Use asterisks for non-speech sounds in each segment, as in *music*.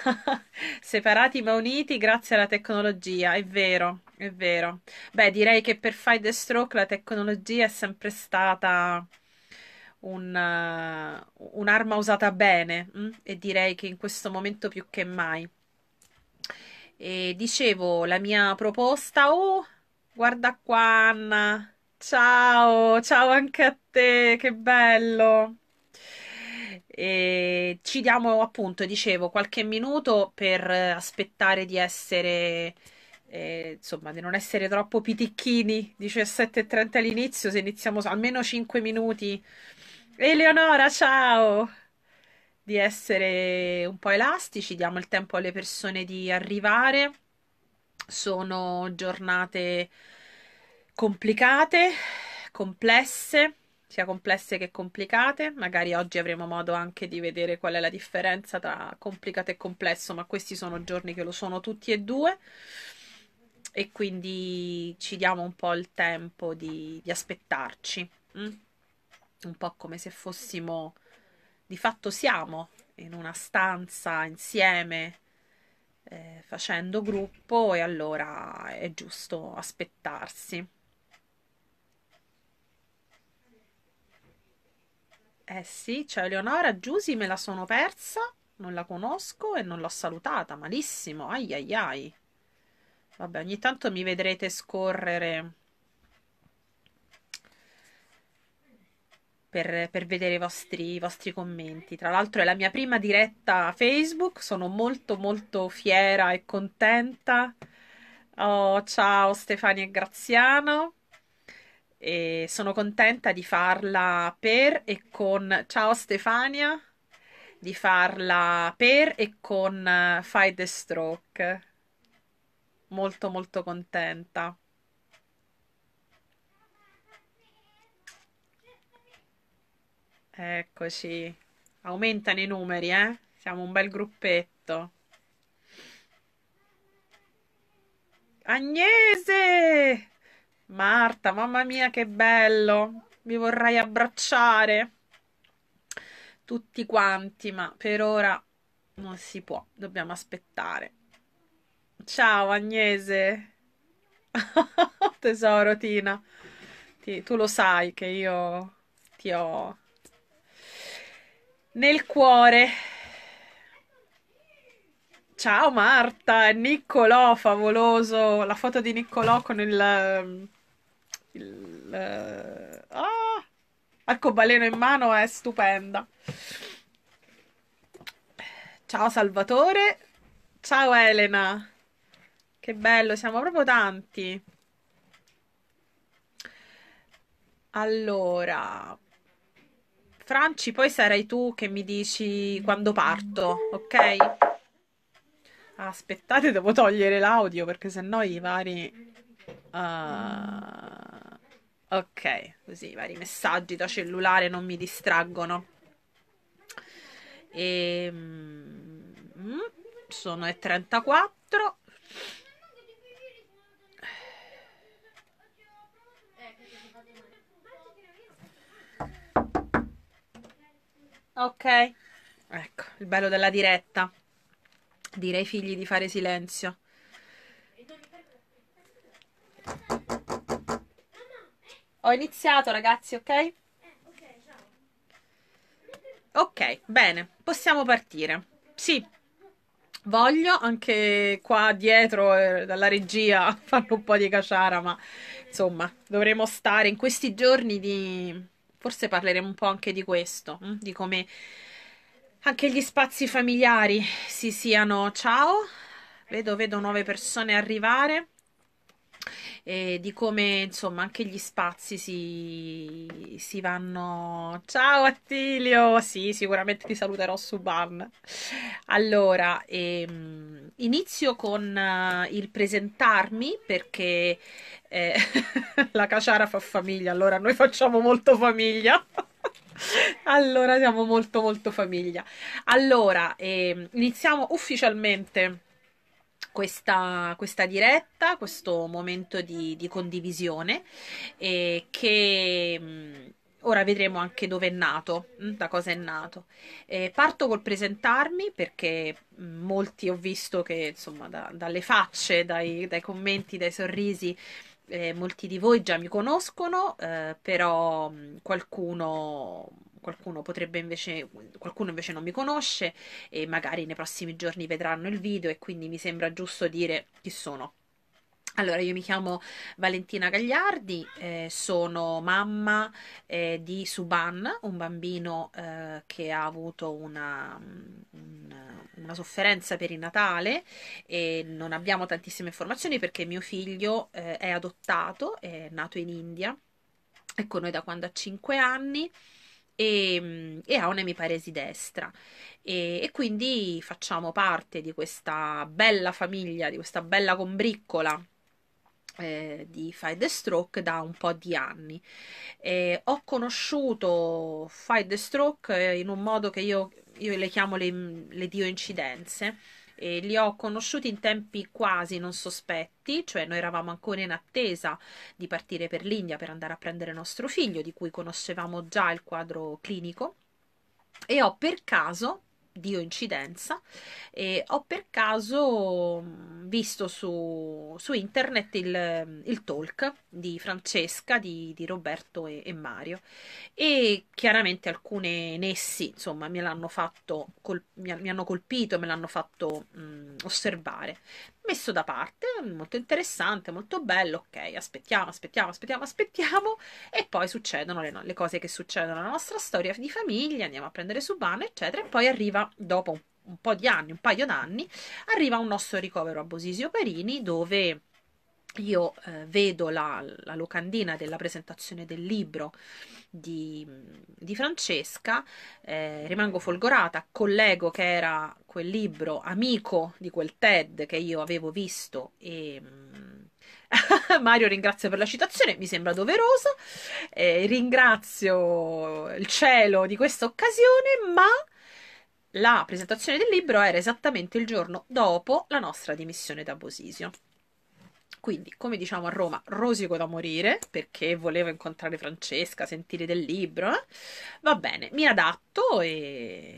*laughs* Separati ma uniti grazie alla tecnologia, è vero, è vero. Beh, direi che per Fight the Stroke la tecnologia è sempre stata un, uh, un'arma usata bene mh? Mm? e direi che in questo momento più che mai. E dicevo, la mia proposta, oh, guarda qua Anna, ciao, ciao anche a te, che bello. E ehm, ci diamo appunto, dicevo, qualche minuto per aspettare di essere, eh, insomma, di non essere troppo pitichini. 17.30 all'inizio, se iniziamo almeno 5 minuti. Eleonora, ciao! Di essere un po' elastici, diamo il tempo alle persone di arrivare. Sono giornate complicate, complesse sia complesse che complicate. Magari oggi avremo modo anche di vedere qual è la differenza tra complicato e complesso, ma questi sono giorni che lo sono tutti e due. E quindi ci diamo un po' il tempo di, di aspettarci, mm? un po' come se fossimo, di fatto siamo in una stanza insieme, eh, facendo gruppo, e allora è giusto aspettarsi. Eh sì, c'è cioè Eleonora Giusi me la sono persa, non la conosco e non l'ho salutata, malissimo, ai ai ai. Vabbè, ogni tanto mi vedrete scorrere per, per vedere i vostri, i vostri commenti. Tra l'altro è la mia prima diretta a Facebook, sono molto molto fiera e contenta. Oh, ciao Stefania e Graziano e sono contenta di farla per e con ciao Stefania di farla per e con eh, Fight the Stroke molto molto contenta eccoci aumentano i numeri eh siamo un bel gruppetto Agnese Marta, mamma mia che bello, vi vorrei abbracciare tutti quanti, ma per ora non si può, dobbiamo aspettare. Ciao Agnese, *laughs* tesoro Tina, ti, tu lo sai che io ti ho nel cuore. Ciao Marta, Niccolò, favoloso, la foto di Niccolò con il il, uh, ah, arcobaleno in mano è stupenda. Ciao Salvatore. Ciao Elena. Che bello, siamo proprio tanti. Allora, Franci, poi sarai tu che mi dici quando parto, ok? Aspettate, devo togliere l'audio perché sennò i vari... Uh... Ok, così i vari messaggi da cellulare non mi distraggono. E, ehm, mm, sono e 34. Ok, ecco il bello della diretta. Direi ai figli di fare silenzio. Ho iniziato ragazzi, ok? Eh, ok, bene, possiamo partire. Sì, voglio, anche qua dietro eh, dalla regia *laughs* fanno un po' di caciara, ma insomma, dovremo stare in questi giorni di... Forse parleremo un po' anche di questo, hm? di come anche gli spazi familiari si siano... Ciao, vedo, vedo nuove persone arrivare e di come insomma anche gli spazi si, si vanno. Ciao Attilio! Sì, sicuramente ti saluterò su Ban. Allora, ehm, inizio con uh, il presentarmi perché eh, *laughs* la caciara fa famiglia, allora noi facciamo molto famiglia. *laughs* allora siamo molto molto famiglia. Allora, ehm, iniziamo ufficialmente questa, questa diretta, questo momento di, di condivisione eh, che mh, mm, ora vedremo anche dove è nato, mh, mm, da cosa è nato. Eh, parto col presentarmi perché mm, molti ho visto che insomma da, dalle facce, dai, dai commenti, dai sorrisi. Eh, molti di voi già mi conoscono, eh, però mh, qualcuno qualcuno potrebbe invece, qualcuno invece non mi conosce e magari nei prossimi giorni vedranno il video e quindi mi sembra giusto dire chi sono. Allora, io mi chiamo Valentina Gagliardi, eh, sono mamma eh, di Suban, un bambino eh, che ha avuto una, una, una sofferenza perinatale e non abbiamo tantissime informazioni perché mio figlio eh, è adottato, è nato in India, è con ecco, noi da quando ha 5 anni e, e ha un'emiparesi destra e, e, quindi facciamo parte di questa bella famiglia, di questa bella combriccola eh, di Fight the Stroke da un po' di anni. E ho conosciuto Fight the Stroke eh, in un modo che io, io le chiamo le, le dio incidenze e li ho conosciuti in tempi quasi non sospetti, cioè noi eravamo ancora in attesa di partire per l'India per andare a prendere nostro figlio, di cui conoscevamo già il quadro clinico, e ho per caso Dio incidenza, e ho per caso mm, visto su, su internet il, il, talk di Francesca, di, di Roberto e, e, Mario e chiaramente alcune nessi insomma mi, l'hanno fatto col, mi, mi hanno colpito, me l'hanno fatto mh, mm, osservare messo da parte, molto interessante, molto bello, ok, aspettiamo, aspettiamo, aspettiamo, aspettiamo e poi succedono le, le cose che succedono alla nostra storia di famiglia, andiamo a prendere Subano, eccetera, e poi arriva dopo un, un po' di anni, un paio d'anni, arriva un nostro ricovero a Bosisio Perini dove io eh, vedo la, la, locandina della presentazione del libro di, di Francesca, eh, rimango folgorata, collego che era quel libro amico di quel TED che io avevo visto e mm, *laughs* Mario ringrazio per la citazione, mi sembra doverosa, eh, ringrazio il cielo di questa occasione, ma la presentazione del libro era esattamente il giorno dopo la nostra dimissione da Bosisio. Quindi, come diciamo a Roma, rosico da morire perché volevo incontrare Francesca, sentire del libro. Eh? Va bene, mi adatto e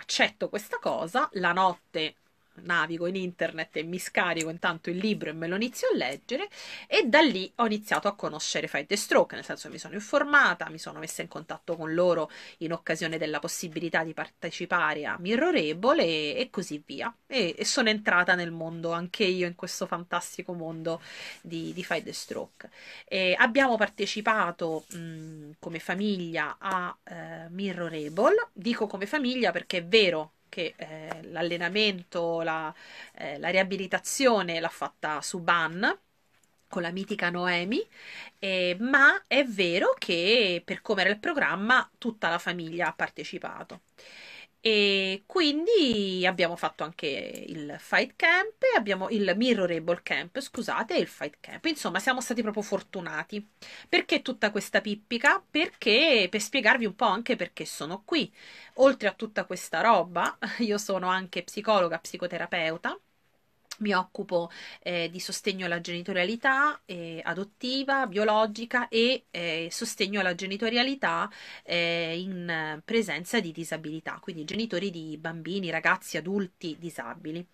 accetto questa cosa. La notte navigo in internet e mi scarico intanto il libro e me lo inizio a leggere e da lì ho iniziato a conoscere Fight the Stroke, nel senso mi sono informata, mi sono messa in contatto con loro in occasione della possibilità di partecipare a Mirrorable e, e così via. E, e, sono entrata nel mondo, anche io, in questo fantastico mondo di, di Fight the Stroke. E abbiamo partecipato mh, come famiglia a uh, eh, Mirrorable, dico come famiglia perché è vero perché eh, l'allenamento, la, eh, la riabilitazione l'ha fatta su Ban con la mitica Noemi, eh, ma è vero che per come era il programma tutta la famiglia ha partecipato. E quindi abbiamo fatto anche il fight camp, abbiamo il mirrorable camp, scusate, e il fight camp. Insomma, siamo stati proprio fortunati. Perché tutta questa pippica? Perché per spiegarvi un po' anche perché sono qui. Oltre a tutta questa roba, *laughs* io sono anche psicologa, psicoterapeuta mi occupo eh, di sostegno alla genitorialità eh, adottiva, biologica e eh, sostegno alla genitorialità eh, in presenza di disabilità, quindi genitori di bambini, ragazzi, adulti disabili.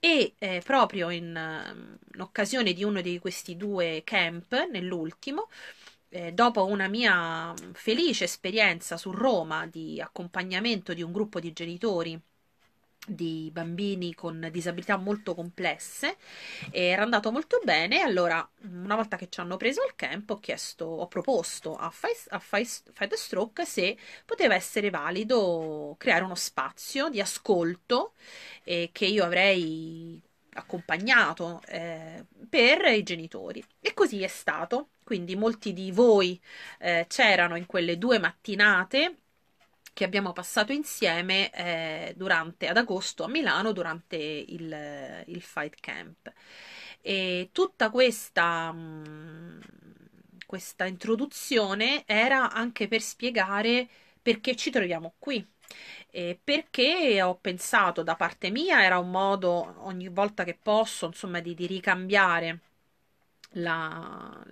E eh, proprio in, in, mm, occasione di uno di questi due camp, nell'ultimo, eh, dopo una mia mm, felice esperienza su Roma di accompagnamento di un gruppo di genitori di bambini con disabilità molto complesse era andato molto bene allora una volta che ci hanno preso il camp ho chiesto ho proposto a Fight, a Fight Stroke se poteva essere valido creare uno spazio di ascolto eh, che io avrei accompagnato eh, per i genitori e così è stato quindi molti di voi eh, c'erano in quelle due mattinate che abbiamo passato insieme eh, durante, ad agosto a Milano durante il, il Fight Camp. E tutta questa, mh, mm, questa introduzione era anche per spiegare perché ci troviamo qui, eh, perché ho pensato da parte mia era un modo ogni volta che posso insomma di, di ricambiare la,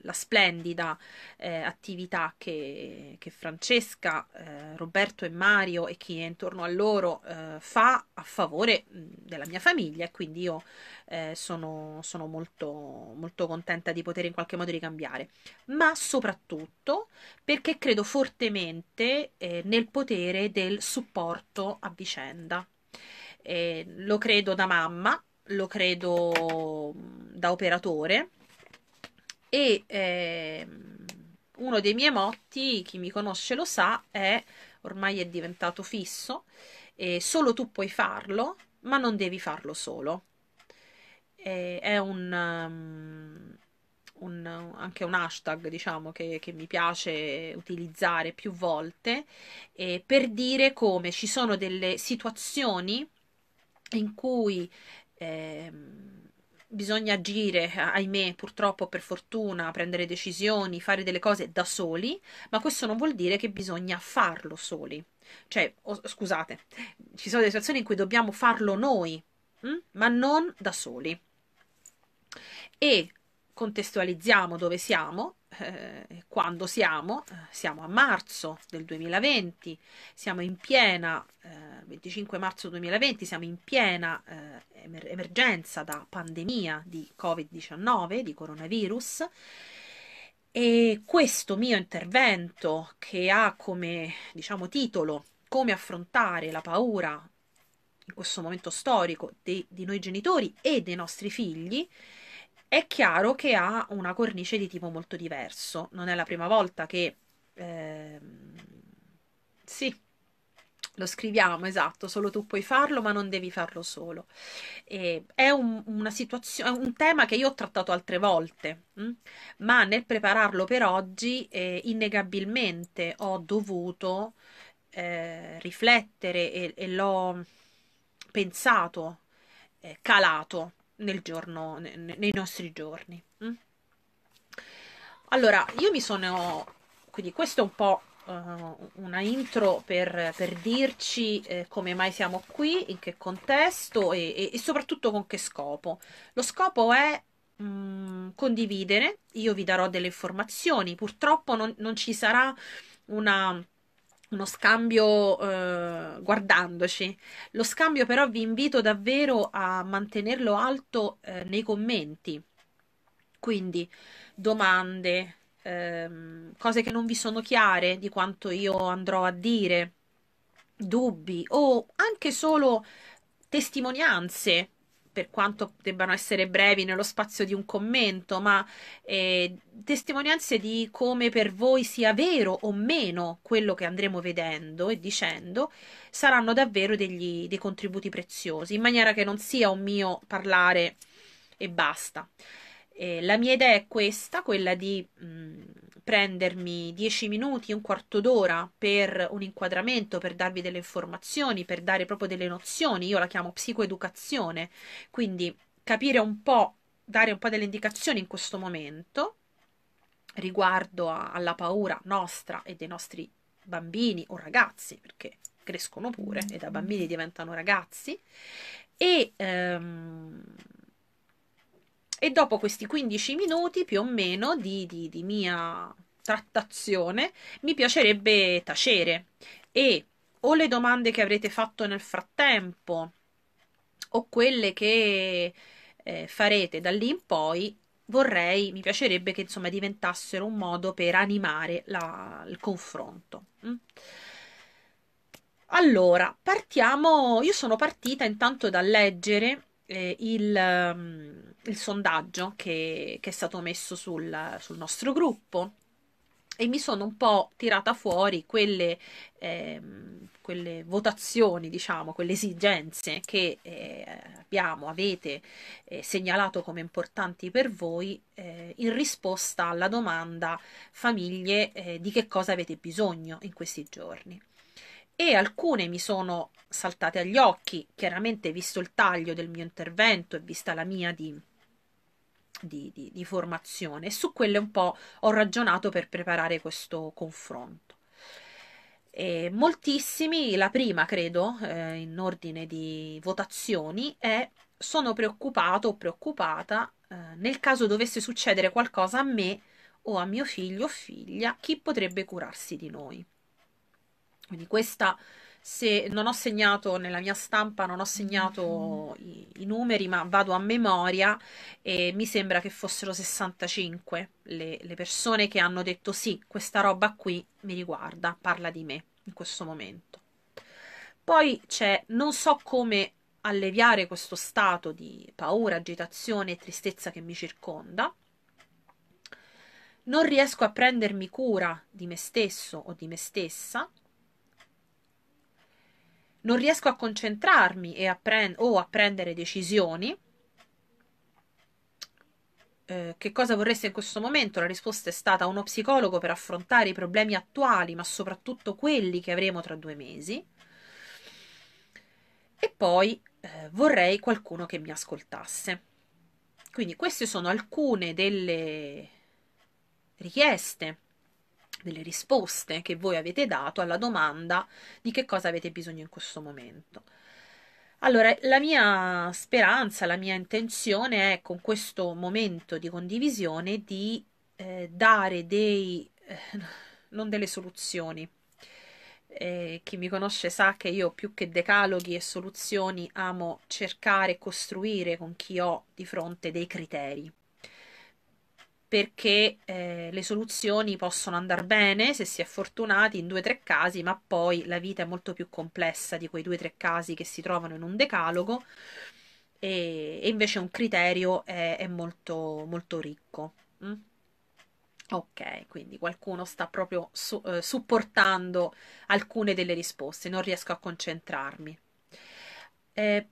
la splendida eh, attività che, che Francesca, eh, Roberto e Mario e chi è intorno a loro eh, fa a favore della mia famiglia e quindi io eh, sono, sono molto, molto contenta di poter in qualche modo ricambiare, ma soprattutto perché credo fortemente eh, nel potere del supporto a vicenda. Eh, lo credo da mamma, lo credo da operatore e eh, uno dei miei motti, chi mi conosce lo sa, è ormai è diventato fisso, eh, solo tu puoi farlo, ma non devi farlo solo. Eh, è un, um, un, anche un hashtag diciamo, che, che, mi piace utilizzare più volte eh, per dire come ci sono delle situazioni in cui eh, bisogna agire, ahimè, purtroppo per fortuna, prendere decisioni, fare delle cose da soli, ma questo non vuol dire che bisogna farlo soli. Cioè, oh, scusate, ci sono delle situazioni in cui dobbiamo farlo noi, mh? Hm? ma non da soli. E contestualizziamo dove siamo eh, quando siamo, eh, siamo a marzo del 2020, siamo in piena, eh, 25 marzo 2020, siamo in piena eh, emergenza da pandemia di Covid-19, di coronavirus. E questo mio intervento che ha come diciamo, titolo come affrontare la paura in questo momento storico di, di noi genitori e dei nostri figli è chiaro che ha una cornice di tipo molto diverso. Non è la prima volta che... Ehm, sì, lo scriviamo, esatto, solo tu puoi farlo, ma non devi farlo solo. E è un, una situazione, un tema che io ho trattato altre volte, mh? Mm? ma nel prepararlo per oggi, eh, innegabilmente ho dovuto eh, riflettere e, e l'ho pensato, eh, calato nel giorno, nei nostri giorni. Mm? Allora, io mi sono, quindi questo è un po' eh, una intro per, per dirci eh, come mai siamo qui, in che contesto e, e, soprattutto con che scopo. Lo scopo è mh, mm, condividere, io vi darò delle informazioni, purtroppo non, non ci sarà una uno scambio eh, guardandoci. Lo scambio però vi invito davvero a mantenerlo alto eh, nei commenti. Quindi domande, ehm, cose che non vi sono chiare di quanto io andrò a dire, dubbi o anche solo testimonianze per quanto debbano essere brevi nello spazio di un commento, ma eh, testimonianze di come per voi sia vero o meno quello che andremo vedendo e dicendo, saranno davvero degli, dei contributi preziosi, in maniera che non sia un mio parlare e basta. Eh, la mia idea è questa, quella di... Mh, mm, prendermi 10 minuti, un quarto d'ora per un inquadramento, per darvi delle informazioni, per dare proprio delle nozioni, io la chiamo psicoeducazione, quindi capire un po', dare un po' delle indicazioni in questo momento riguardo a, alla paura nostra e dei nostri bambini o ragazzi, perché crescono pure e da bambini diventano ragazzi e ehm, e dopo questi 15 minuti più o meno di, di, di mia trattazione, mi piacerebbe tacere e o le domande che avrete fatto nel frattempo o quelle che eh, farete da lì in poi vorrei, mi piacerebbe che insomma diventassero un modo per animare la, il confronto. Mm? Allora, partiamo, io sono partita intanto da leggere eh, il, um, il, sondaggio che, che, è stato messo sul, sul, nostro gruppo e mi sono un po' tirata fuori quelle, eh, quelle votazioni, diciamo, quelle esigenze che eh, abbiamo, avete eh, segnalato come importanti per voi eh, in risposta alla domanda famiglie eh, di che cosa avete bisogno in questi giorni e alcune mi sono saltate agli occhi, chiaramente visto il taglio del mio intervento e vista la mia di, di, di, di formazione, e su quelle un po' ho ragionato per preparare questo confronto. E moltissimi, la prima credo, eh, in ordine di votazioni, è sono preoccupato o preoccupata eh, nel caso dovesse succedere qualcosa a me o a mio figlio o figlia, chi potrebbe curarsi di noi? Quindi questa, se non ho segnato nella mia stampa, non ho segnato i, i numeri, ma vado a memoria e mi sembra che fossero 65 le, le persone che hanno detto sì, questa roba qui mi riguarda, parla di me in questo momento. Poi c'è non so come alleviare questo stato di paura, agitazione e tristezza che mi circonda. Non riesco a prendermi cura di me stesso o di me stessa non riesco a concentrarmi e a prend- o a prendere decisioni. Eh, che cosa vorreste in questo momento? La risposta è stata uno psicologo per affrontare i problemi attuali, ma soprattutto quelli che avremo tra due mesi. E poi eh, vorrei qualcuno che mi ascoltasse. Quindi queste sono alcune delle richieste delle risposte che voi avete dato alla domanda di che cosa avete bisogno in questo momento. Allora, la mia speranza, la mia intenzione è con questo momento di condivisione di eh, dare dei, eh, non delle soluzioni. Eh, chi mi conosce sa che io più che decaloghi e soluzioni amo cercare e costruire con chi ho di fronte dei criteri perché eh, le soluzioni possono andare bene se si è fortunati in due o tre casi, ma poi la vita è molto più complessa di quei due o tre casi che si trovano in un decalogo e, e invece un criterio è, è molto, molto ricco. Mm? Ok, quindi qualcuno sta proprio su, eh, supportando alcune delle risposte, non riesco a concentrarmi. Eh,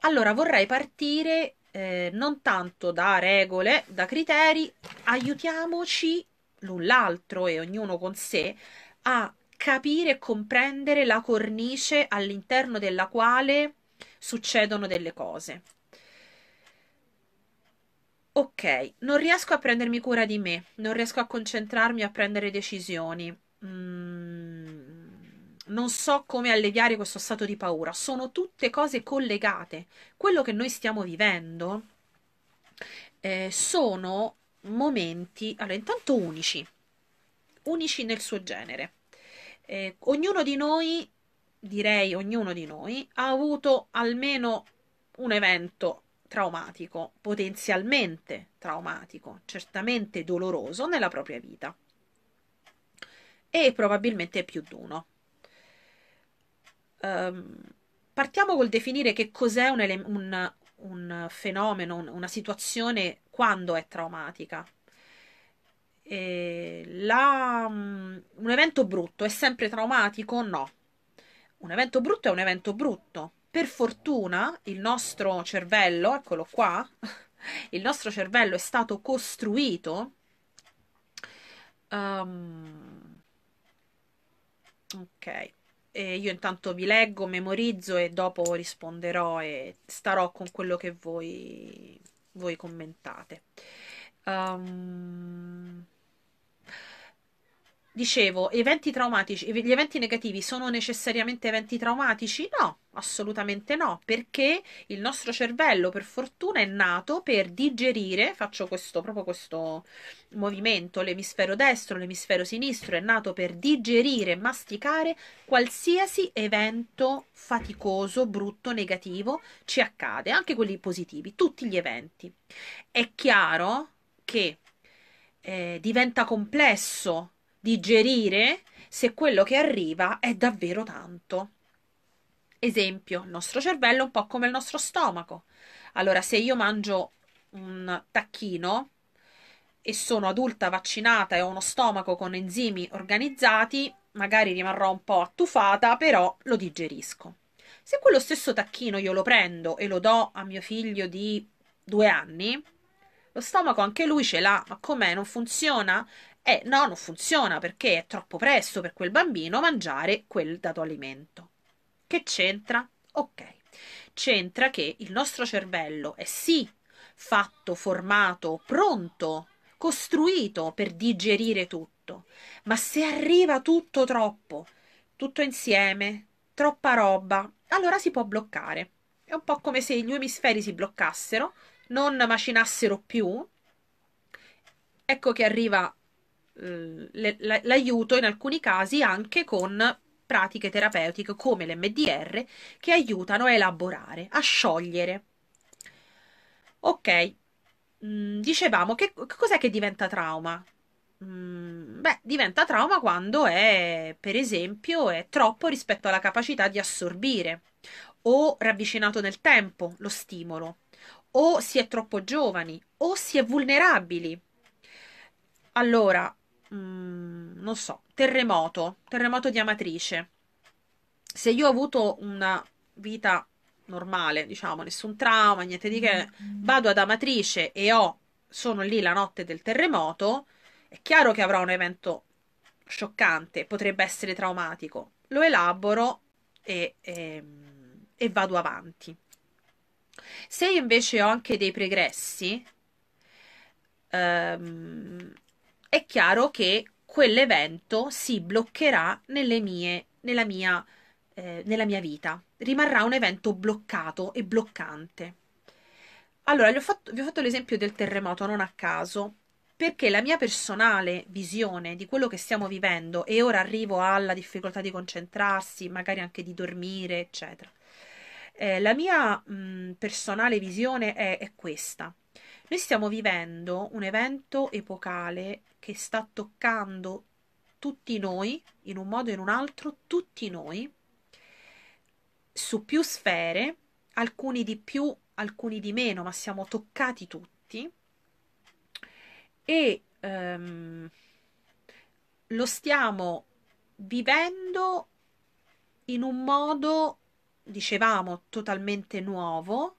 allora vorrei partire eh, non tanto da regole, da criteri, aiutiamoci l'un l'altro e ognuno con sé a capire e comprendere la cornice all'interno della quale succedono delle cose. Ok, non riesco a prendermi cura di me, non riesco a concentrarmi a prendere decisioni. Mm non so come alleviare questo stato di paura. Sono tutte cose collegate. Quello che noi stiamo vivendo eh, sono momenti, allora, intanto unici, unici nel suo genere. Eh, ognuno di noi, direi ognuno di noi, ha avuto almeno un evento traumatico, potenzialmente traumatico, certamente doloroso nella propria vita. E probabilmente più di uno. Um, partiamo col definire che cos'è un, ele- un, un fenomeno, un, una situazione quando è traumatica. La, um, un evento brutto è sempre traumatico? No. Un evento brutto è un evento brutto. Per fortuna il nostro cervello, eccolo qua, *laughs* il nostro cervello è stato costruito um, ok e io intanto vi leggo, memorizzo e dopo risponderò e starò con quello che voi, voi commentate. Um... Dicevo, eventi traumatici, gli eventi negativi sono necessariamente eventi traumatici? No, assolutamente no, perché il nostro cervello per fortuna è nato per digerire, faccio questo, proprio questo movimento, l'emisfero destro, l'emisfero sinistro è nato per digerire, masticare qualsiasi evento faticoso, brutto, negativo ci accade, anche quelli positivi, tutti gli eventi. È chiaro che eh, diventa complesso digerire se quello che arriva è davvero tanto. Esempio, il nostro cervello è un po' come il nostro stomaco. Allora, se io mangio un tacchino e sono adulta vaccinata e ho uno stomaco con enzimi organizzati, magari rimarrò un po' attufata, però lo digerisco. Se quello stesso tacchino io lo prendo e lo do a mio figlio di due anni, lo stomaco anche lui ce l'ha, ma com'è? Non funziona? Eh no, non funziona perché è troppo presto per quel bambino mangiare quel dato alimento. Che c'entra? Ok, c'entra che il nostro cervello è sì fatto, formato, pronto, costruito per digerire tutto, ma se arriva tutto troppo, tutto insieme, troppa roba, allora si può bloccare. È un po' come se gli emisferi si bloccassero, non macinassero più. Ecco che arriva l'aiuto in alcuni casi anche con pratiche terapeutiche come l'MDR che aiutano a elaborare, a sciogliere. Ok, mm, dicevamo che cos'è che diventa trauma? Mm, beh, diventa trauma quando è, per esempio, è troppo rispetto alla capacità di assorbire o ravvicinato nel tempo lo stimolo, o si è troppo giovani, o si è vulnerabili. Allora, mm, non so, terremoto, terremoto di Amatrice. Se io ho avuto una vita normale, diciamo, nessun trauma, niente di che, mm-hmm. vado ad Amatrice e ho, sono lì la notte del terremoto, è chiaro che avrò un evento scioccante, potrebbe essere traumatico. Lo elaboro e, e, ehm, e vado avanti. Se invece ho anche dei pregressi, ehm, è chiaro che quell'evento si bloccherà mie, nella, mia, eh, nella mia vita, rimarrà un evento bloccato e bloccante. Allora, ho fatto, vi ho fatto l'esempio del terremoto non a caso, perché la mia personale visione di quello che stiamo vivendo, e ora arrivo alla difficoltà di concentrarsi, magari anche di dormire, eccetera, eh, la mia mh, personale visione è, è questa. Noi stiamo vivendo un evento epocale che sta toccando tutti noi, in un modo o in un altro, tutti noi, su più sfere, alcuni di più, alcuni di meno, ma siamo toccati tutti. E ehm, lo stiamo vivendo in un modo, dicevamo, totalmente nuovo,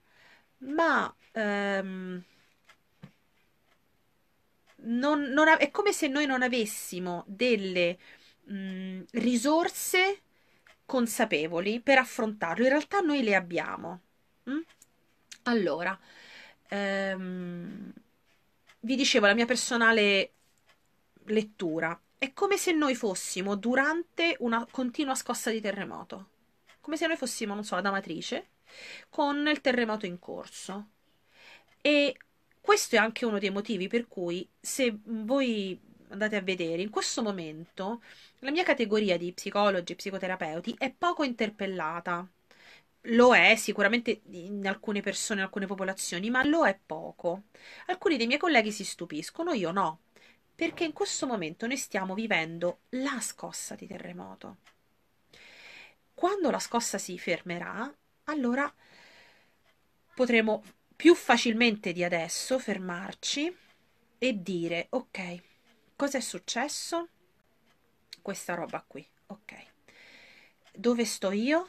ma ehm, non, non, è come se noi non avessimo delle mh, mm, risorse consapevoli per affrontarlo. In realtà noi le abbiamo. Mm? Allora, ehm, vi dicevo la mia personale lettura. È come se noi fossimo durante una continua scossa di terremoto, come se noi fossimo, non so, ad amatrice con il terremoto in corso. E questo è anche uno dei motivi per cui se mm, voi andate a vedere, in questo momento la mia categoria di psicologi e psicoterapeuti è poco interpellata. Lo è sicuramente in alcune persone, in alcune popolazioni, ma lo è poco. Alcuni dei miei colleghi si stupiscono, io no, perché in questo momento noi stiamo vivendo la scossa di terremoto. Quando la scossa si fermerà, allora potremo più facilmente di adesso fermarci e dire ok, cosa è successo? Questa roba qui, ok. Dove sto io?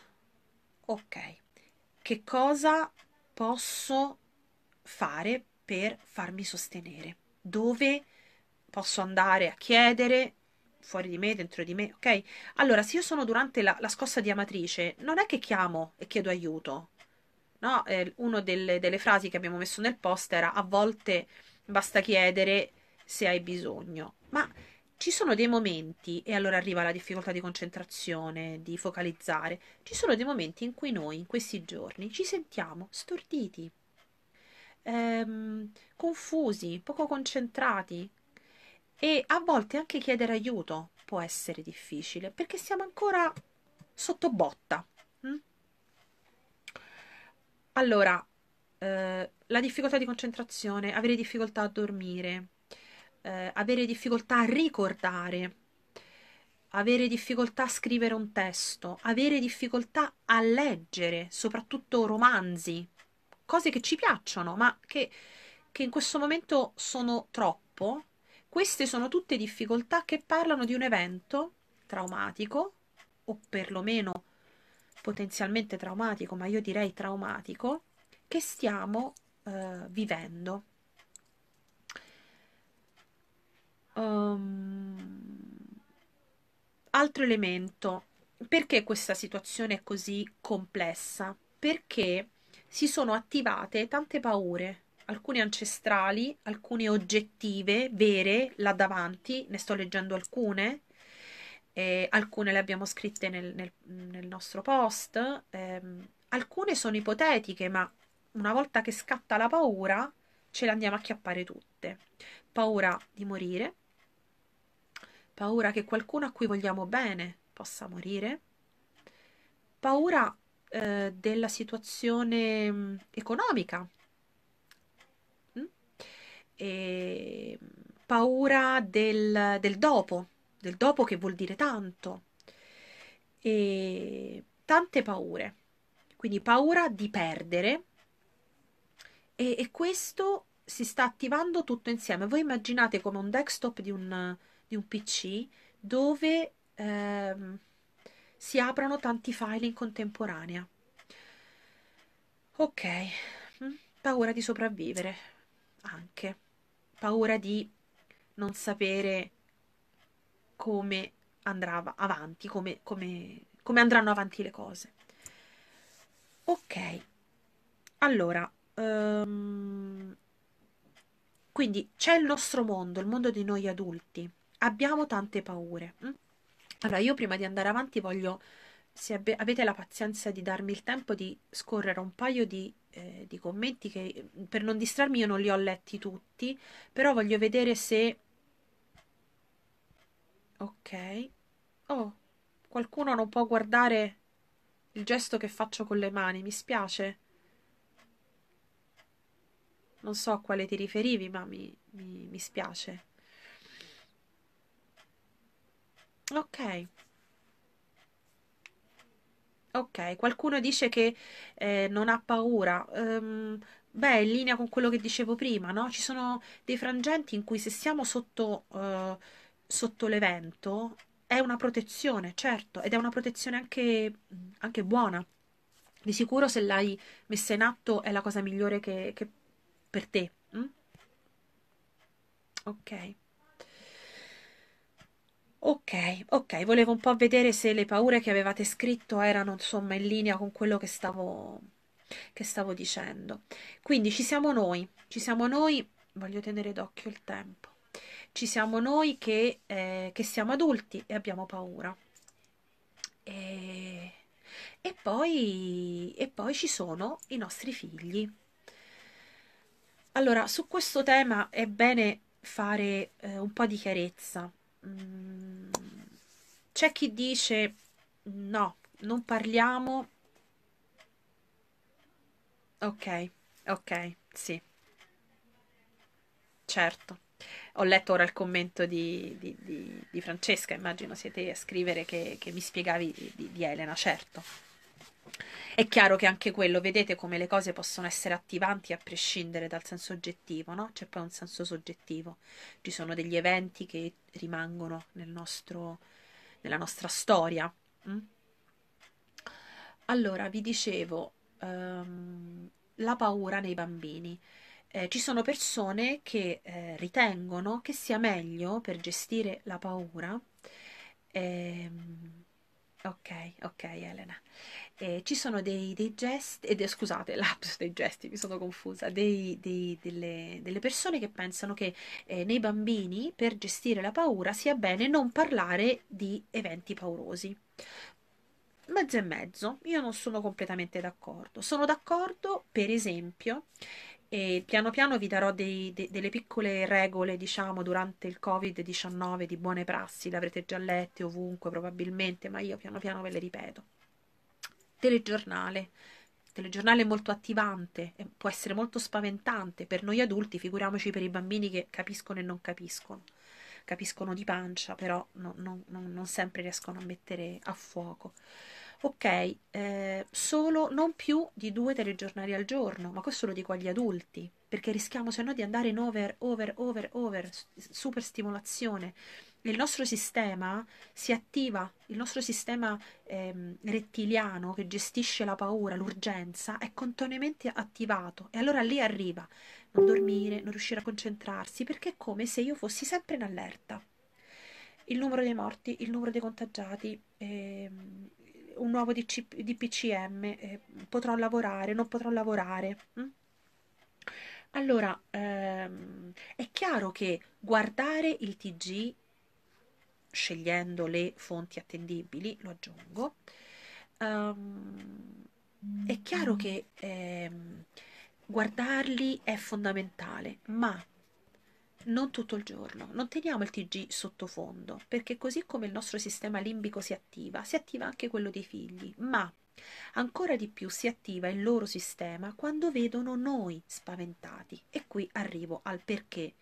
Ok. Che cosa posso fare per farmi sostenere? Dove posso andare a chiedere fuori di me, dentro di me, ok? Allora, se io sono durante la, la scossa di amatrice, non è che chiamo e chiedo aiuto, no? Eh, una delle, delle frasi che abbiamo messo nel post era a volte basta chiedere se hai bisogno, ma ci sono dei momenti, e allora arriva la difficoltà di concentrazione, di focalizzare, ci sono dei momenti in cui noi in questi giorni ci sentiamo storditi, ehm, confusi, poco concentrati e a volte anche chiedere aiuto può essere difficile perché siamo ancora sotto botta. Allora, eh, la difficoltà di concentrazione, avere difficoltà a dormire, eh, avere difficoltà a ricordare, avere difficoltà a scrivere un testo, avere difficoltà a leggere, soprattutto romanzi, cose che ci piacciono, ma che, che in questo momento sono troppo. Queste sono tutte difficoltà che parlano di un evento traumatico o perlomeno potenzialmente traumatico, ma io direi traumatico, che stiamo eh, vivendo. Um, altro elemento, perché questa situazione è così complessa? Perché si sono attivate tante paure, alcune ancestrali, alcune oggettive, vere, là davanti, ne sto leggendo alcune, eh, alcune le abbiamo scritte nel, nel, nel nostro post, ehm, alcune sono ipotetiche, ma una volta che scatta la paura ce le andiamo a chiappare tutte. Paura di morire, paura che qualcuno a cui vogliamo bene possa morire, paura eh, della situazione mm, economica, mm, mm, paura del, del dopo del dopo che vuol dire tanto e tante paure. Quindi paura di perdere e, e questo si sta attivando tutto insieme. Voi immaginate come un desktop di un, di un PC dove ehm, si aprono tanti file in contemporanea. Ok, mm? paura di sopravvivere anche, paura di non sapere come andrà avanti, come, come, come andranno avanti le cose. Ok, allora, um, quindi c'è il nostro mondo, il mondo di noi adulti, abbiamo tante paure. Mm? Allora, io prima di andare avanti voglio, se ab- avete la pazienza di darmi il tempo di scorrere un paio di, eh, di commenti che per non distrarmi io non li ho letti tutti, però voglio vedere se Ok. Oh, qualcuno non può guardare il gesto che faccio con le mani, mi spiace. Non so a quale ti riferivi, ma mi, mi, mi spiace. Ok. Ok, qualcuno dice che eh, non ha paura. Um, beh, è in linea con quello che dicevo prima, no? Ci sono dei frangenti in cui se siamo sotto... Uh, sotto l'evento è una protezione, certo, ed è una protezione anche, anche buona. Di sicuro se l'hai messa in atto è la cosa migliore che, che per te. Hm? Ok. Ok, ok, volevo un po' vedere se le paure che avevate scritto erano insomma in linea con quello che stavo, che stavo dicendo. Quindi ci siamo noi, ci siamo noi, voglio tenere d'occhio il tempo ci siamo noi che, eh, che siamo adulti e abbiamo paura. E, e, poi, e poi ci sono i nostri figli. Allora, su questo tema è bene fare eh, un po' di chiarezza. Mm, c'è chi dice no, non parliamo. Ok, ok, sì. Certo ho letto ora il commento di, di, di, di Francesca, immagino siete a scrivere che, che mi spiegavi di Elena, certo. È chiaro che anche quello, vedete come le cose possono essere attivanti a prescindere dal senso oggettivo, no? C'è poi un senso soggettivo. Ci sono degli eventi che rimangono nel nostro, nella nostra storia. Mm? Allora, vi dicevo, um, la paura nei bambini eh, ci sono persone che eh, ritengono che sia meglio per gestire la paura. Ehm, ok, ok, Elena. Eh, ci sono dei, dei gesti, eh, scusate, *laughs* lapsus dei gesti, mi sono confusa, dei, dei, delle, delle, persone che pensano che eh, nei bambini per gestire la paura sia bene non parlare di eventi paurosi. Mezzo e mezzo, io non sono completamente d'accordo. Sono d'accordo, per esempio, e piano piano vi darò dei, de, delle piccole regole, diciamo, durante il Covid-19 di buone prassi, le avrete già lette ovunque probabilmente, ma io piano piano ve le ripeto. Telegiornale. telegiornale è molto attivante, può essere molto spaventante per noi adulti, figuriamoci per i bambini che capiscono e non capiscono. Capiscono di pancia, però non, non, non sempre riescono a mettere a fuoco ok, eh, solo non più di due telegiornali al giorno, ma questo lo dico agli adulti, perché rischiamo se no di andare in over, over, over, over, super stimolazione. Il nostro sistema si attiva, il nostro sistema ehm, rettiliano che gestisce la paura, l'urgenza, è continuamente attivato e allora lì arriva non dormire, non riuscire a concentrarsi, perché è come se io fossi sempre in allerta il numero dei morti, il numero dei contagiati, ehm, un nuovo DC, DPCM, eh, potrò lavorare, non potrò lavorare. Hm? Allora, ehm, è chiaro che guardare il TG, scegliendo le fonti attendibili, lo aggiungo, ehm, è chiaro che ehm, guardarli è fondamentale, ma non tutto il giorno, non teniamo il TG sottofondo, perché così come il nostro sistema limbico si attiva, si attiva anche quello dei figli, ma ancora di più si attiva il loro sistema quando vedono noi spaventati. E qui arrivo al perché.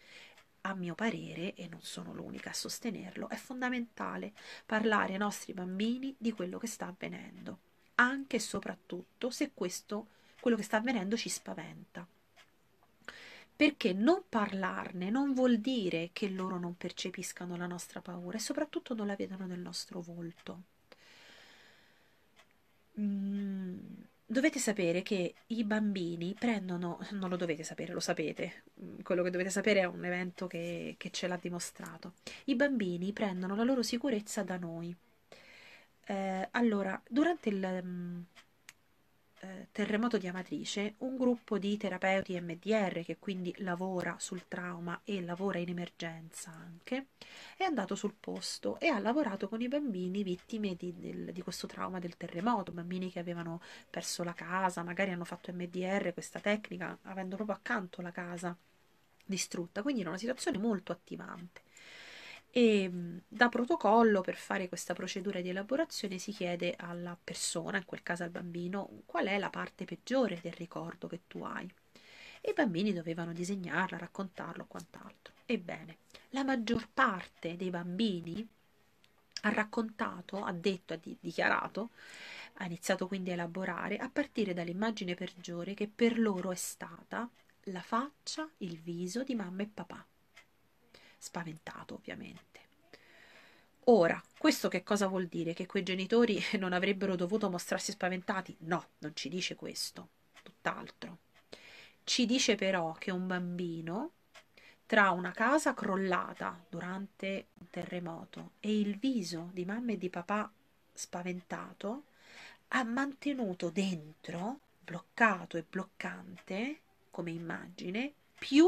A mio parere, e non sono l'unica a sostenerlo, è fondamentale parlare ai nostri bambini di quello che sta avvenendo, anche e soprattutto se questo, quello che sta avvenendo ci spaventa perché non parlarne non vuol dire che loro non percepiscano la nostra paura e soprattutto non la vedano nel nostro volto. Mm, dovete sapere che i bambini prendono, non lo dovete sapere, lo sapete, mm, quello che dovete sapere è un evento che, che ce l'ha dimostrato, i bambini prendono la loro sicurezza da noi. Eh, allora, durante il mm, eh, terremoto di Amatrice un gruppo di terapeuti MDR che quindi lavora sul trauma e lavora in emergenza anche, è andato sul posto e ha lavorato con i bambini vittime di, del, di questo trauma del terremoto, bambini che avevano perso la casa, magari hanno fatto MDR questa tecnica avendo proprio accanto la casa distrutta, quindi era una situazione molto attivante e da protocollo per fare questa procedura di elaborazione si chiede alla persona, in quel caso al bambino, qual è la parte peggiore del ricordo che tu hai. E i bambini dovevano disegnarla, raccontarlo, quant'altro. Ebbene, la maggior parte dei bambini ha raccontato, ha detto, ha di- dichiarato, ha iniziato quindi a elaborare a partire dall'immagine peggiore che per loro è stata la faccia, il viso di mamma e papà spaventato ovviamente. Ora, questo che cosa vuol dire? Che quei genitori *laughs* non avrebbero dovuto mostrarsi spaventati? No, non ci dice questo, tutt'altro. Ci dice però che un bambino tra una casa crollata durante un terremoto e il viso di mamma e di papà spaventato ha mantenuto dentro, bloccato e bloccante come immagine, più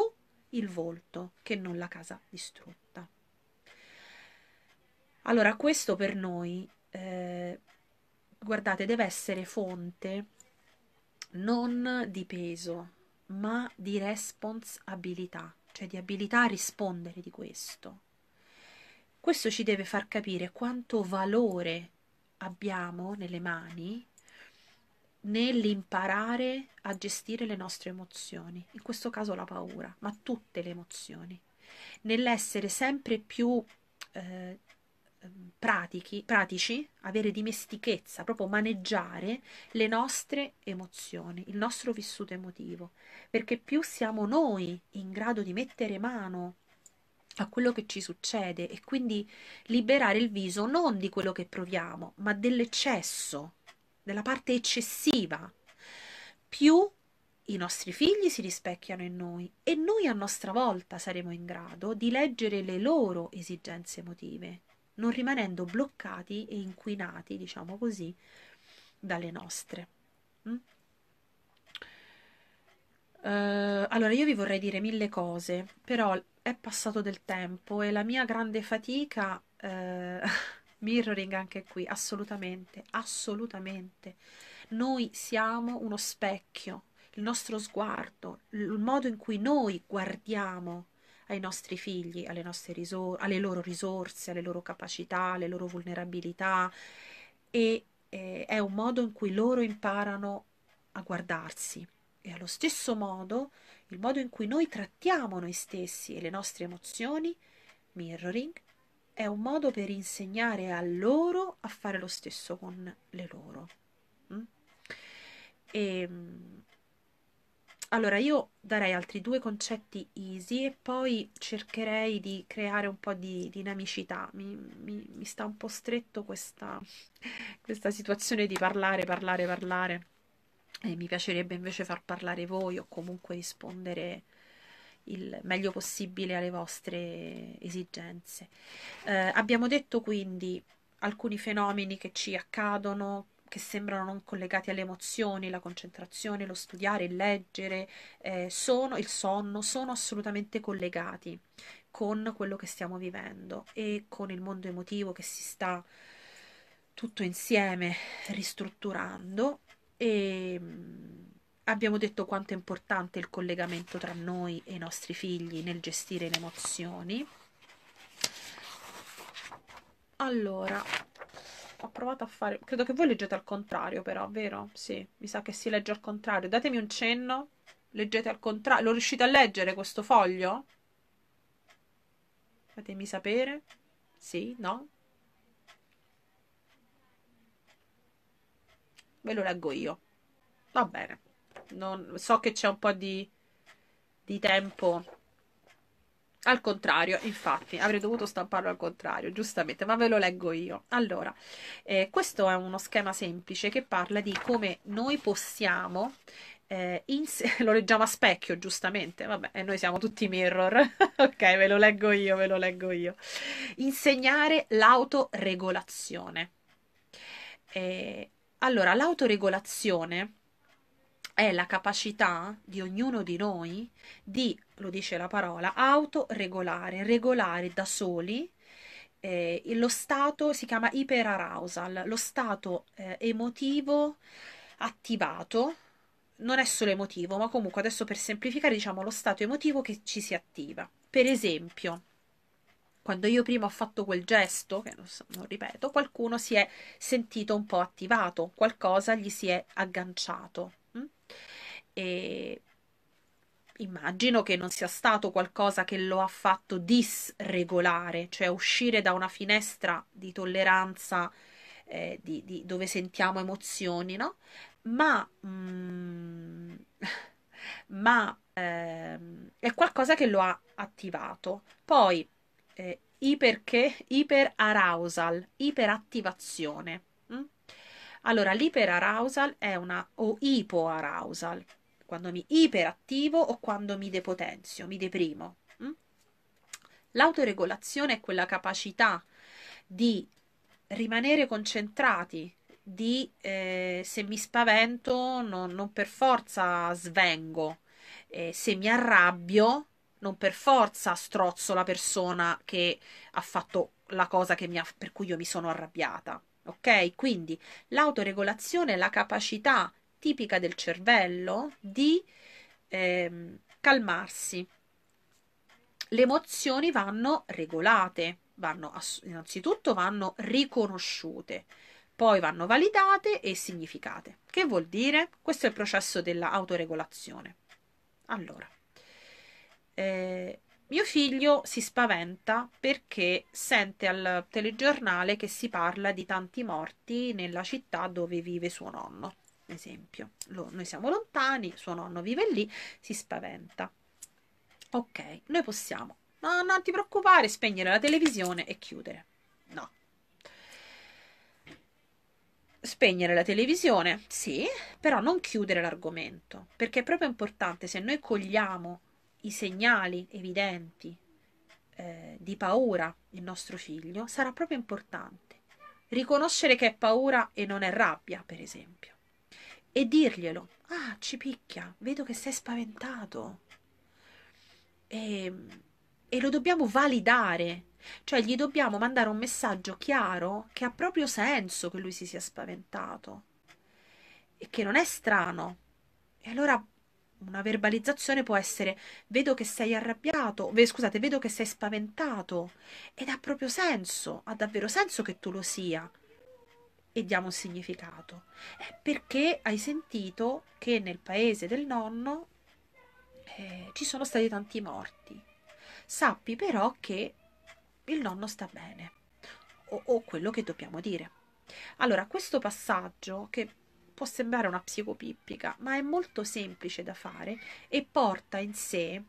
il volto che non la casa distrutta. Allora, questo per noi, eh, guardate, deve essere fonte non di peso, ma di responsabilità, cioè di abilità a rispondere di questo. Questo ci deve far capire quanto valore abbiamo nelle mani nell'imparare a gestire le nostre emozioni, in questo caso la paura, ma tutte le emozioni, nell'essere sempre più eh, ehm, pratichi, pratici, avere dimestichezza, proprio maneggiare le nostre emozioni, il nostro vissuto emotivo, perché più siamo noi in grado di mettere mano a quello che ci succede e quindi liberare il viso non di quello che proviamo, ma dell'eccesso della parte eccessiva. Più i nostri figli si rispecchiano in noi e noi a nostra volta saremo in grado di leggere le loro esigenze emotive, non rimanendo bloccati e inquinati, diciamo così, dalle nostre. Mm? Uh, allora, io vi vorrei dire mille cose, però è passato del tempo e la mia grande fatica... Uh... *laughs* mirroring anche qui, assolutamente, assolutamente. Noi siamo uno specchio, il nostro sguardo, il modo in cui noi guardiamo ai nostri figli, alle, nostre risor- alle loro risorse, alle loro capacità, alle loro vulnerabilità e eh, è un modo in cui loro imparano a guardarsi e allo stesso modo il modo in cui noi trattiamo noi stessi e le nostre emozioni, mirroring, è un modo per insegnare a loro a fare lo stesso con le loro. Mm? E, ehm, allora, io darei altri due concetti easy e poi cercherei di creare un po' di dinamicità. Mi, mi, mi sta un po' stretto questa, *laughs* questa situazione di parlare, parlare, parlare. E mi piacerebbe invece far parlare voi o comunque rispondere il meglio possibile alle vostre esigenze. Eh, abbiamo detto quindi alcuni fenomeni che ci accadono, che sembrano non collegati alle emozioni, la concentrazione, lo studiare, il leggere, eh, sono, il sonno, sono assolutamente collegati con quello che stiamo vivendo e con il mondo emotivo che si sta tutto insieme ristrutturando e mm, Abbiamo detto quanto è importante il collegamento tra noi e i nostri figli nel gestire le emozioni. Allora, ho provato a fare... Credo che voi leggete al contrario però, vero? Sì, mi sa che si legge al contrario. Datemi un cenno. Leggete al contrario. Lo riuscite a leggere questo foglio? Fatemi sapere. Sì, no? Ve lo leggo io. Va bene. Non, so che c'è un po' di, di tempo. Al contrario, infatti, avrei dovuto stamparlo al contrario, giustamente, ma ve lo leggo io. Allora, eh, questo è uno schema semplice che parla di come noi possiamo eh, *laughs* lo leggiamo a specchio, giustamente, vabbè, e eh, noi siamo tutti mirror, *laughs* ok, ve lo leggo io, ve lo leggo io. Insegnare l'autoregolazione. Eh, allora, l'autoregolazione è la capacità di ognuno di noi di, lo dice la parola, autoregolare, regolare da soli. Eh, lo stato si chiama iperarousal, lo stato eh, emotivo attivato, non è solo emotivo, ma comunque adesso per semplificare diciamo lo stato emotivo che ci si attiva. Per esempio, quando io prima ho fatto quel gesto, che non, so, non, ripeto, qualcuno si è sentito un po' attivato, qualcosa gli si è agganciato. E immagino che non sia stato qualcosa che lo ha fatto disregolare, cioè uscire da una finestra di tolleranza eh, di, di, dove sentiamo emozioni, no? Ma, mm, *laughs* ma eh, è qualcosa che lo ha attivato. Poi, eh, iperché, iperarousal, iperattivazione allora, l'iperarousal è una o ipoarousal, quando mi iperattivo o quando mi depotenzio, mi deprimo. Mm? L'autoregolazione è quella capacità di rimanere concentrati, di eh, se mi spavento non, non per forza svengo, eh, se mi arrabbio non per forza strozzo la persona che ha fatto la cosa mia, per cui io mi sono arrabbiata. Ok? Quindi l'autoregolazione è la capacità tipica del cervello di eh, calmarsi. Le emozioni vanno regolate, vanno innanzitutto vanno riconosciute, poi vanno validate e significate. Che vuol dire? Questo è il processo dell'autoregolazione. Allora, eh, mio figlio si spaventa perché sente al telegiornale che si parla di tanti morti nella città dove vive suo nonno. Esempio, Lo, noi siamo lontani, suo nonno vive lì, si spaventa. Ok, noi possiamo, no, non ti preoccupare, spegnere la televisione e chiudere. No. Spegnere la televisione, sì, però non chiudere l'argomento, perché è proprio importante se noi cogliamo i segnali evidenti eh, di paura il nostro figlio, sarà proprio importante riconoscere che è paura e non è rabbia, per esempio, e dirglielo, ah, ci picchia, vedo che sei spaventato. E, e lo dobbiamo validare, cioè gli dobbiamo mandare un messaggio chiaro che ha proprio senso che lui si sia spaventato e che non è strano. E allora una verbalizzazione può essere vedo che sei arrabbiato, ve, scusate, vedo che sei spaventato ed ha proprio senso, ha davvero senso che tu lo sia e diamo un significato. È perché hai sentito che nel paese del nonno eh, ci sono stati tanti morti. Sappi però che il nonno sta bene o, o quello che dobbiamo dire. Allora, questo passaggio che può sembrare una psicopippica, ma è molto semplice da fare e porta in sé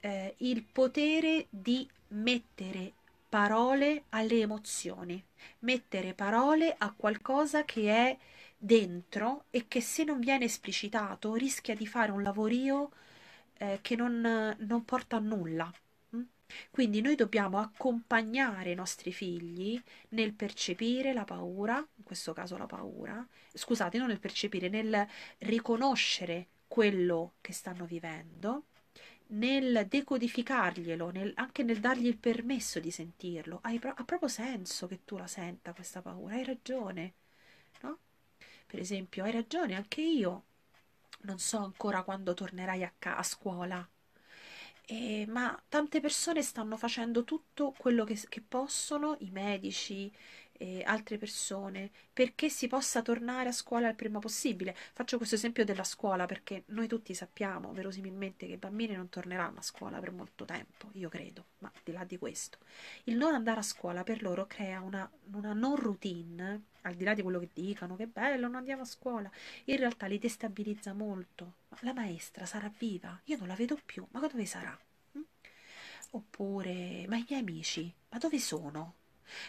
eh, il potere di mettere parole alle emozioni, mettere parole a qualcosa che è dentro e che se non viene esplicitato rischia di fare un lavorio eh, che non, non porta a nulla. Quindi noi dobbiamo accompagnare i nostri figli nel percepire la paura, in questo caso la paura, scusate, non nel percepire, nel riconoscere quello che stanno vivendo, nel decodificarglielo, nel, anche nel dargli il permesso di sentirlo. Hai, ha proprio senso che tu la senta questa paura, hai ragione. No? Per esempio, hai ragione, anche io non so ancora quando tornerai a, ca- a scuola eh, ma tante persone stanno facendo tutto quello che, che possono, i medici, eh, altre persone perché si possa tornare a scuola il prima possibile. Faccio questo esempio della scuola perché noi tutti sappiamo verosimilmente che i bambini non torneranno a scuola per molto tempo, io credo, ma di là di questo. Il non andare a scuola per loro crea una, una non routine, al di là di quello che dicono, che bello, non andiamo a scuola, in realtà li destabilizza molto. Ma la maestra sarà viva? Io non la vedo più, ma dove sarà? Hm? Oppure, ma i miei amici, ma dove sono?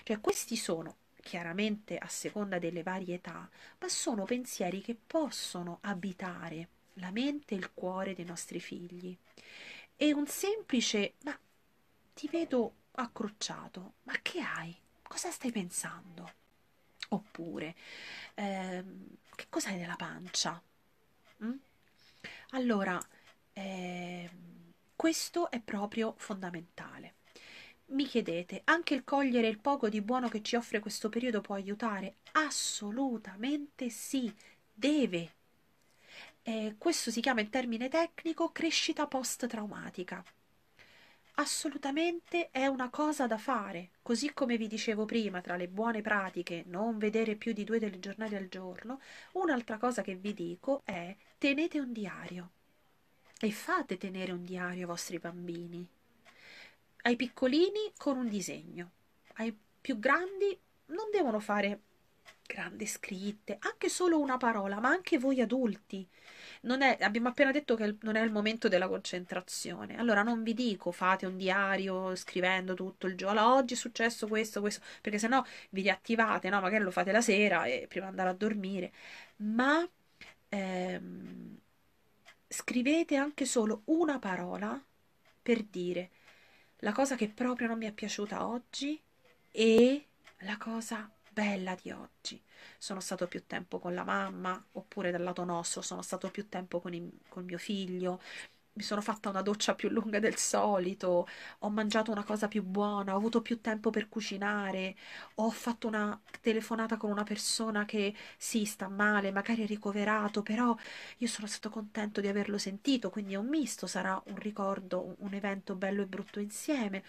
Cioè questi sono chiaramente a seconda delle varie età, ma sono pensieri che possono abitare la mente e il cuore dei nostri figli. E un semplice ma ti vedo accrocciato, ma che hai? Cosa stai pensando? Oppure ehm, che hai nella pancia? Mm? Allora, ehm, questo è proprio fondamentale. Mi chiedete, anche il cogliere il poco di buono che ci offre questo periodo può aiutare? Assolutamente sì, deve. Eh, questo si chiama in termine tecnico crescita post-traumatica. Assolutamente è una cosa da fare, così come vi dicevo prima, tra le buone pratiche, non vedere più di due telegiornali al giorno, un'altra cosa che vi dico è tenete un diario e fate tenere un diario ai vostri bambini ai piccolini con un disegno, ai più grandi non devono fare grandi scritte, anche solo una parola, ma anche voi adulti. Non È, abbiamo appena detto che non è il momento della concentrazione. Allora non vi dico fate un diario scrivendo tutto il giorno, ah, oggi è successo questo, questo, perché sennò vi riattivate, no? magari lo fate la sera e prima di andare a dormire, ma ehm, scrivete anche solo una parola per dire la cosa che proprio non mi è piaciuta oggi e la cosa bella di oggi. Sono stato più tempo con la mamma, oppure dal lato nostro, sono stato più tempo con, il, con mio figlio, mi sono fatta una doccia più lunga del solito, ho mangiato una cosa più buona, ho avuto più tempo per cucinare, ho fatto una telefonata con una persona che sì, sta male, magari è ricoverato, però io sono stato contento di averlo sentito, quindi è un misto, sarà un ricordo, un evento bello e brutto insieme.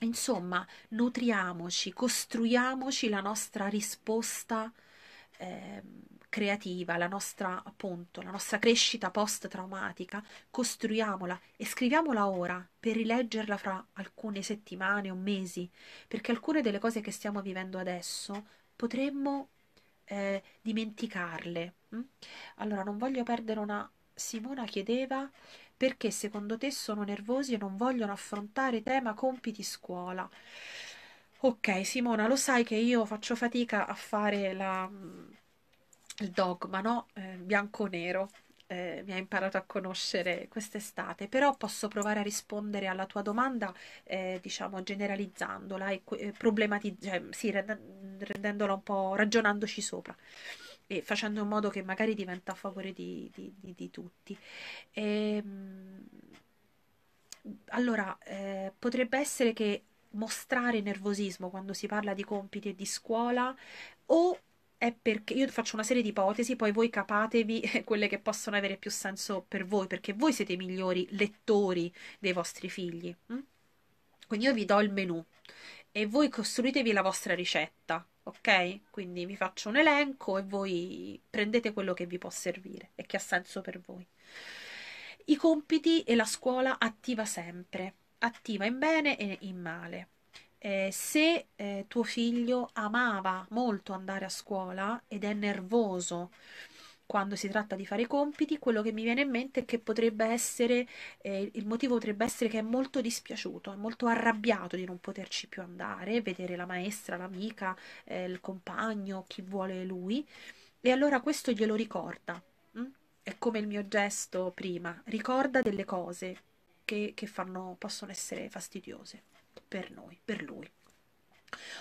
Insomma, nutriamoci, costruiamoci la nostra risposta Ehm, creativa, la nostra, appunto, la nostra crescita post-traumatica, costruiamola e scriviamola ora per rileggerla fra alcune settimane o mesi, perché alcune delle cose che stiamo vivendo adesso potremmo eh, dimenticarle. Mm? Allora, non voglio perdere una. Simona chiedeva perché secondo te sono nervosi e non vogliono affrontare tema compiti scuola. Ok, Simona, lo sai che io faccio fatica a fare la, mm, il dogma, no? Eh, bianco-nero. Eh, mi ha imparato a conoscere quest'estate, però posso provare a rispondere alla tua domanda, eh, diciamo, generalizzandola e eh, problematizzandola, cioè, sì, rendendola un po', ragionandoci sopra e facendo in modo che magari diventa a favore di, di, di, di tutti. E, ehm, allora, eh, potrebbe essere che mostrare nervosismo quando si parla di compiti e di scuola o è perché io faccio una serie di ipotesi, poi voi capatevi *laughs* quelle che possono avere più senso per voi, perché voi siete i migliori lettori dei vostri figli. Hm? Quindi io vi do il menu e voi costruitevi la vostra ricetta, ok? Quindi vi faccio un elenco e voi prendete quello che vi può servire e che ha senso per voi. I compiti e la scuola attiva sempre attiva in bene e in male. Eh, se eh, tuo figlio amava molto andare a scuola ed è nervoso quando si tratta di fare i compiti, quello che mi viene in mente è che potrebbe essere, eh, il motivo potrebbe essere che è molto dispiaciuto, è molto arrabbiato di non poterci più andare, vedere la maestra, l'amica, eh, il compagno, chi vuole lui, e allora questo glielo ricorda. Hm? È come il mio gesto prima, ricorda delle cose che, che fanno, possono essere fastidiose per noi, per lui.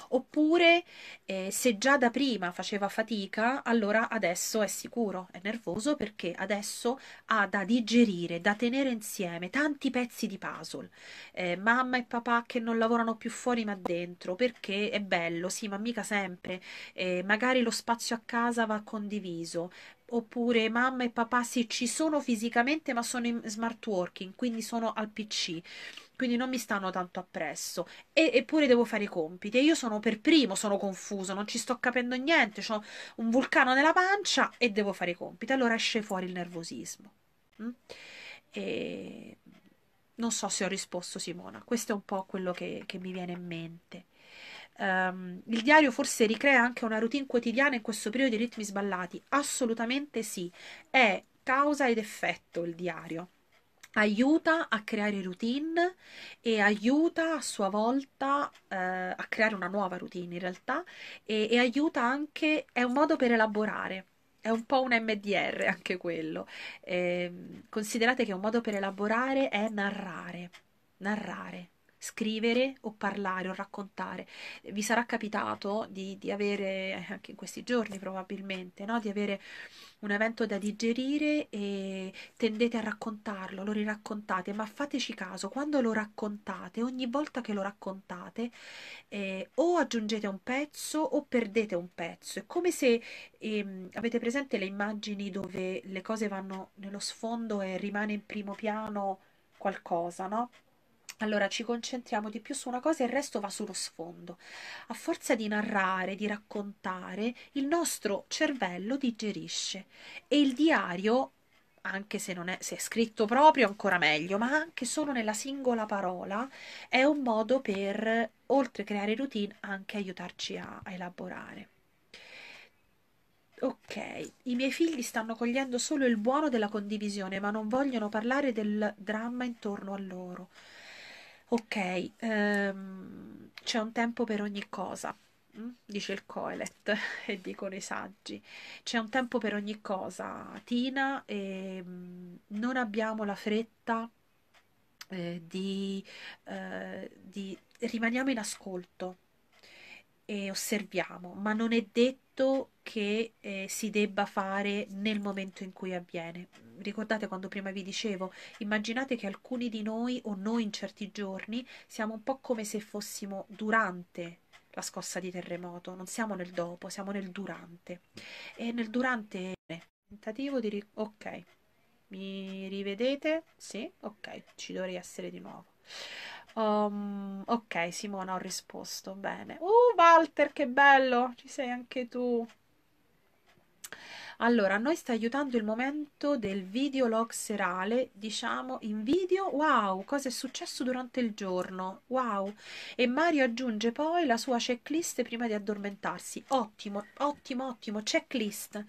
Oppure eh, se già da prima faceva fatica, allora adesso è sicuro, è nervoso perché adesso ha da digerire, da tenere insieme tanti pezzi di puzzle. Eh, mamma e papà che non lavorano più fuori ma dentro perché è bello, sì, ma mica sempre. Eh, magari lo spazio a casa va condiviso, oppure mamma e papà sì ci sono fisicamente ma sono in smart working, quindi sono al PC quindi non mi stanno tanto appresso e, eppure devo fare i compiti e io sono per primo, sono confuso, non ci sto capendo niente, ho un vulcano nella pancia e devo fare i compiti, allora esce fuori il nervosismo. Mm? E... Non so se ho risposto Simona, questo è un po' quello che, che mi viene in mente. Um, il diario forse ricrea anche una routine quotidiana in questo periodo di ritmi sballati? Assolutamente sì, è causa ed effetto il diario. Aiuta a creare routine e aiuta a sua volta eh, a creare una nuova routine in realtà e, e aiuta anche, è un modo per elaborare, è un po' un MDR anche quello. Eh, considerate che un modo per elaborare è narrare, narrare, scrivere o parlare o raccontare. Vi sarà capitato di, di avere, eh, anche in questi giorni probabilmente, no? di avere un evento da digerire e tendete a raccontarlo, lo riraccontate, ma fateci caso, quando lo raccontate, ogni volta che lo raccontate, eh, o aggiungete un pezzo o perdete un pezzo. È come se ehm, avete presente le immagini dove le cose vanno nello sfondo e rimane in primo piano qualcosa, no? Allora ci concentriamo di più su una cosa e il resto va sullo sfondo. A forza di narrare, di raccontare, il nostro cervello digerisce e il diario, anche se, non è, se è scritto proprio ancora meglio, ma anche solo nella singola parola, è un modo per, oltre a creare routine, anche aiutarci a, a elaborare. Ok, i miei figli stanno cogliendo solo il buono della condivisione, ma non vogliono parlare del dramma intorno a loro. Ok, ehm, c'è un tempo per ogni cosa, mm? dice il Coelet *laughs* e dicono i saggi. C'è un tempo per ogni cosa, Tina, e mh, mm, non abbiamo la fretta eh, di, eh, di... rimaniamo in ascolto e osserviamo, ma non è detto che eh, si debba fare nel momento in cui avviene. Ricordate quando prima vi dicevo, immaginate che alcuni di noi o noi in certi giorni siamo un po' come se fossimo durante la scossa di terremoto, non siamo nel dopo, siamo nel durante. E nel durante tentativo di ok. Mi rivedete? Sì, ok, ci dovrei essere di nuovo. Um, ok, Simona, ho risposto bene. Uh, Walter, che bello, ci sei anche tu. Allora, a noi sta aiutando il momento del video log serale, diciamo in video, wow, cosa è successo durante il giorno, wow. E Mario aggiunge poi la sua checklist prima di addormentarsi. Ottimo, ottimo, ottimo, checklist.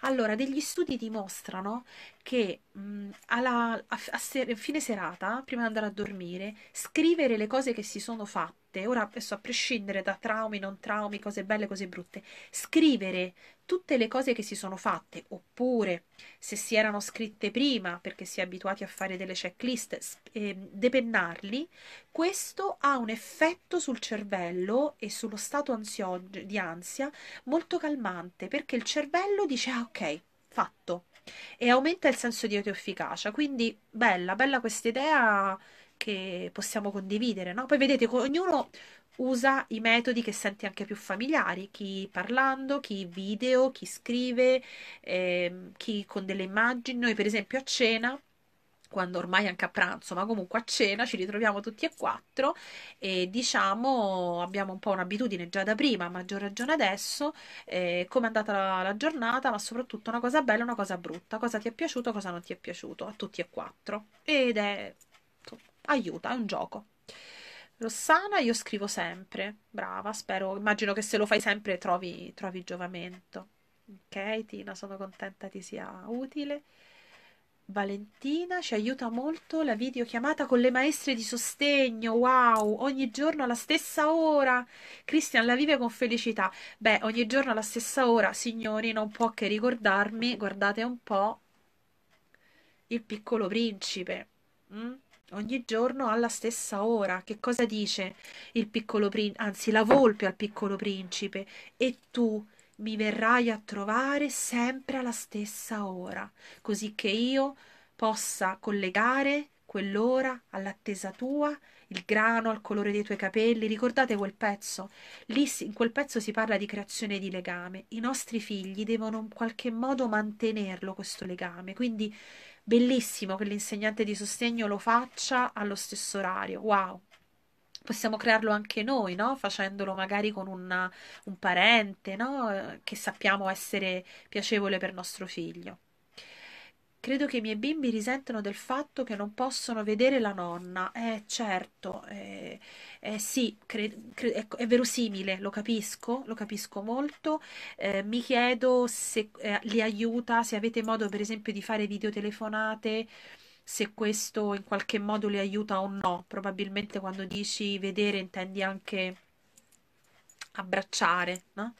Allora, degli studi dimostrano che mh, alla, a, a, ser, fine serata, prima di andare a dormire, scrivere le cose che si sono fatte, fatte, ora adesso a prescindere da traumi, non traumi, cose belle, cose brutte, scrivere tutte le cose che si sono fatte, oppure se si erano scritte prima perché si è abituati a fare delle checklist, eh, depennarli, questo ha un effetto sul cervello e sullo stato ansio- di ansia molto calmante, perché il cervello dice ah ok, fatto, e aumenta il senso di autoefficacia, quindi bella, bella questa idea che possiamo condividere, no? Poi vedete, ognuno usa i metodi che senti anche più familiari, chi parlando, chi video, chi scrive, eh, chi con delle immagini. Noi per esempio a cena quando ormai anche a pranzo, ma comunque a cena ci ritroviamo tutti e quattro e diciamo abbiamo un po' un'abitudine già da prima, a maggior ragione adesso, eh, come è andata la, la, giornata, ma soprattutto una cosa bella e una cosa brutta, cosa ti è piaciuto, cosa non ti è piaciuto, a tutti e quattro. Ed è aiuta, è un gioco. Rossana, io scrivo sempre, brava, spero, immagino che se lo fai sempre trovi, trovi giovamento. Ok, Tina, sono contenta ti sia utile. Valentina ci aiuta molto la videochiamata con le maestre di sostegno. Wow, ogni giorno alla stessa ora. Christian la vive con felicità. Beh, ogni giorno alla stessa ora, signori, non può che ricordarmi, guardate un po', il piccolo principe. Mm? ogni giorno alla stessa ora. Che cosa dice il piccolo principe, anzi la volpe al piccolo principe? E tu mi verrai a trovare sempre alla stessa ora, così che io possa collegare quell'ora all'attesa tua il grano, al colore dei tuoi capelli. Ricordate quel pezzo? Lì in quel pezzo si parla di creazione di legame. I nostri figli devono in qualche modo mantenerlo questo legame. Quindi bellissimo che l'insegnante di sostegno lo faccia allo stesso orario. Wow, possiamo crearlo anche noi, no? facendolo magari con una, un parente no? che sappiamo essere piacevole per nostro figlio. Credo che i miei bimbi risentano del fatto che non possono vedere la nonna. Eh, certo, eh, eh sì, cre- cre- è, ecco, è, verosimile, lo capisco, lo capisco molto. Eh, mi chiedo se eh, li aiuta, se avete modo per esempio di fare videotelefonate, se questo in qualche modo li aiuta o no. Probabilmente quando dici vedere intendi anche abbracciare, no?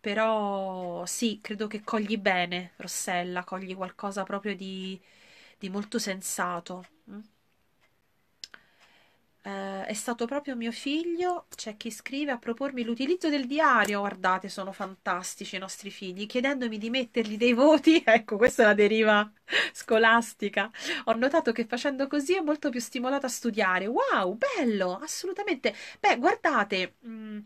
però sì, credo che cogli bene Rossella, cogli qualcosa proprio di, di molto sensato. Mm? Eh, è stato proprio mio figlio, c'è chi scrive a propormi l'utilizzo del diario, guardate sono fantastici i nostri figli, chiedendomi di mettergli dei voti, *laughs* ecco questa è la deriva scolastica, ho notato che facendo così è molto più stimolato a studiare, wow, bello, assolutamente, beh guardate... Mh, mm,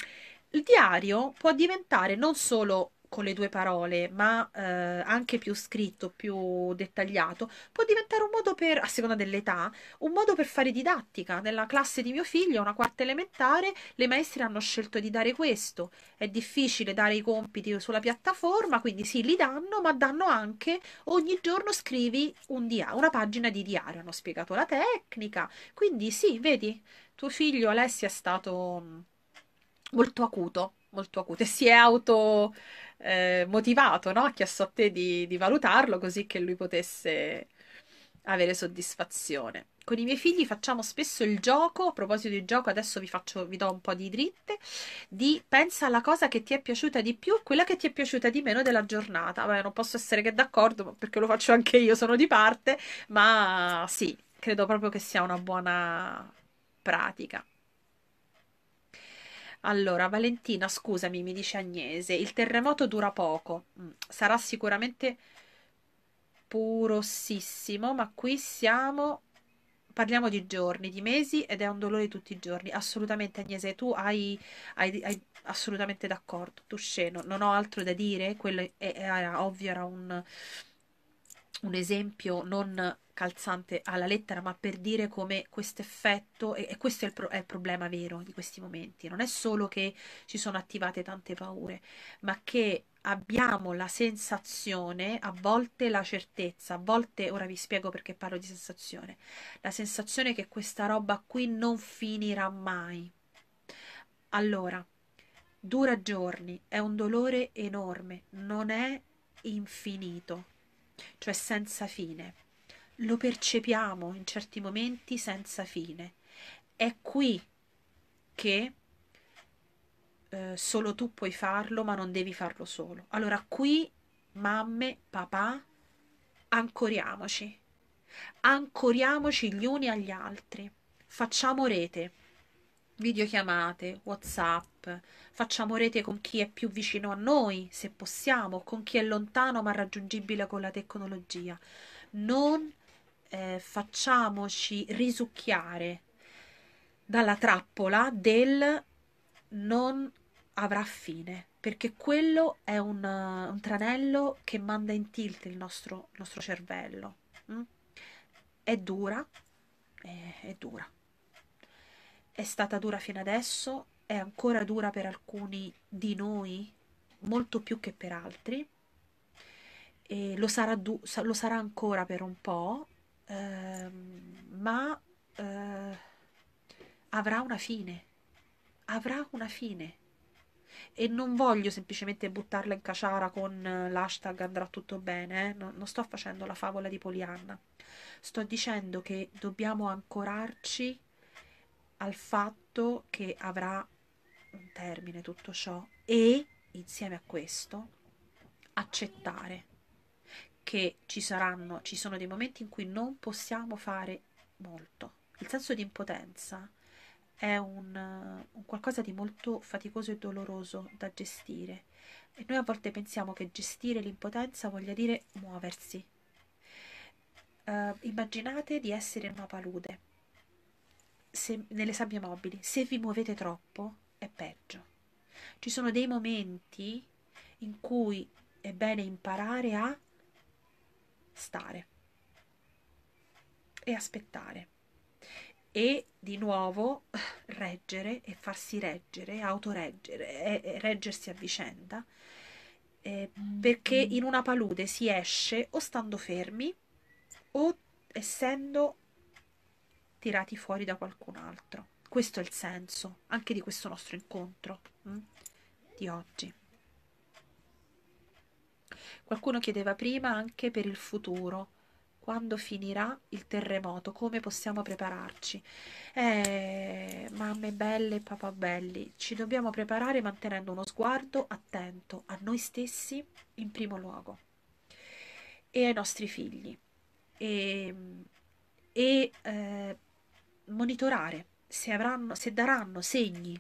il diario può diventare non solo con le due parole, ma eh, anche più scritto, più dettagliato, può diventare un modo per, a seconda dell'età, un modo per fare didattica. Nella classe di mio figlio, una quarta elementare, le maestre hanno scelto di dare questo. È difficile dare i compiti sulla piattaforma, quindi sì, li danno, ma danno anche ogni giorno scrivi un dia- una pagina di diario. Hanno spiegato la tecnica, quindi sì, vedi, tuo figlio Alessia è stato molto acuto, molto acuto e si è auto eh, motivato, no? ha chiesto a te di, di valutarlo così che lui potesse avere soddisfazione. Con i miei figli facciamo spesso il gioco, a proposito di gioco adesso vi, faccio, vi do un po' di dritte, di pensa alla cosa che ti è piaciuta di più e quella che ti è piaciuta di meno della giornata. Beh, non posso essere che d'accordo perché lo faccio anche io, sono di parte, ma sì, credo proprio che sia una buona pratica. Allora, Valentina, scusami, mi dice Agnese, il terremoto dura poco, mm, sarà sicuramente purossissimo, ma qui siamo, parliamo di giorni, di mesi ed è un dolore tutti i giorni. Assolutamente, Agnese, tu hai, hai- hai- assolutamente d'accordo, tu sceno, non ho altro da dire, quello è, è- era ovvio, era un, un esempio non calzante alla lettera, ma per dire come questo effetto, e, questo è il, pro, è il, problema vero di questi momenti, non è solo che ci sono attivate tante paure, ma che abbiamo la sensazione, a volte la certezza, a volte, ora vi spiego perché parlo di sensazione, la sensazione che questa roba qui non finirà mai. Allora, dura giorni, è un dolore enorme, non è infinito cioè senza fine. Lo percepiamo in certi momenti senza fine. È qui che eh, solo tu puoi farlo, ma non devi farlo solo. Allora qui, mamme, papà, ancoriamoci. Ancoriamoci gli uni agli altri. Facciamo rete, videochiamate, Whatsapp, facciamo rete con chi è più vicino a noi, se possiamo, con chi è lontano ma raggiungibile con la tecnologia. Non eh, facciamoci risucchiare dalla trappola del non avrà fine, perché quello è un, un tranello che manda in tilt il nostro, nostro cervello. Mm? È dura, è, eh, è dura. È stata dura fino adesso, è ancora dura per alcuni di noi, molto più che per altri, e lo sarà, du- lo sarà ancora per un po', ehm, ma eh, avrà una fine, avrà una fine. E non voglio semplicemente buttarla in caciara con l'hashtag andrà tutto bene, eh? no, non sto facendo la favola di Polianna, sto dicendo che dobbiamo ancorarci al fatto che avrà un termine tutto ciò e insieme a questo accettare che ci saranno, ci sono dei momenti in cui non possiamo fare molto. Il senso di impotenza è un, un qualcosa di molto faticoso e doloroso da gestire e noi a volte pensiamo che gestire l'impotenza voglia dire muoversi. Uh, immaginate di essere in una palude, se, nelle sabbie mobili, se vi muovete troppo è peggio. Ci sono dei momenti in cui è bene imparare a stare e aspettare e di nuovo *laughs* reggere e farsi reggere, autoreggere e reggersi a vicenda eh, mm-hmm. perché in una palude si esce o stando fermi o essendo tirati fuori da qualcun altro. Questo è il senso anche di questo nostro incontro hm? di oggi. Qualcuno chiedeva prima anche per il futuro, quando finirà il terremoto, come possiamo prepararci. Eh, mamme belle e papà belli, ci dobbiamo preparare mantenendo uno sguardo attento a noi stessi in primo luogo e ai nostri figli e, mm, e eh, monitorare se, avranno, se daranno segni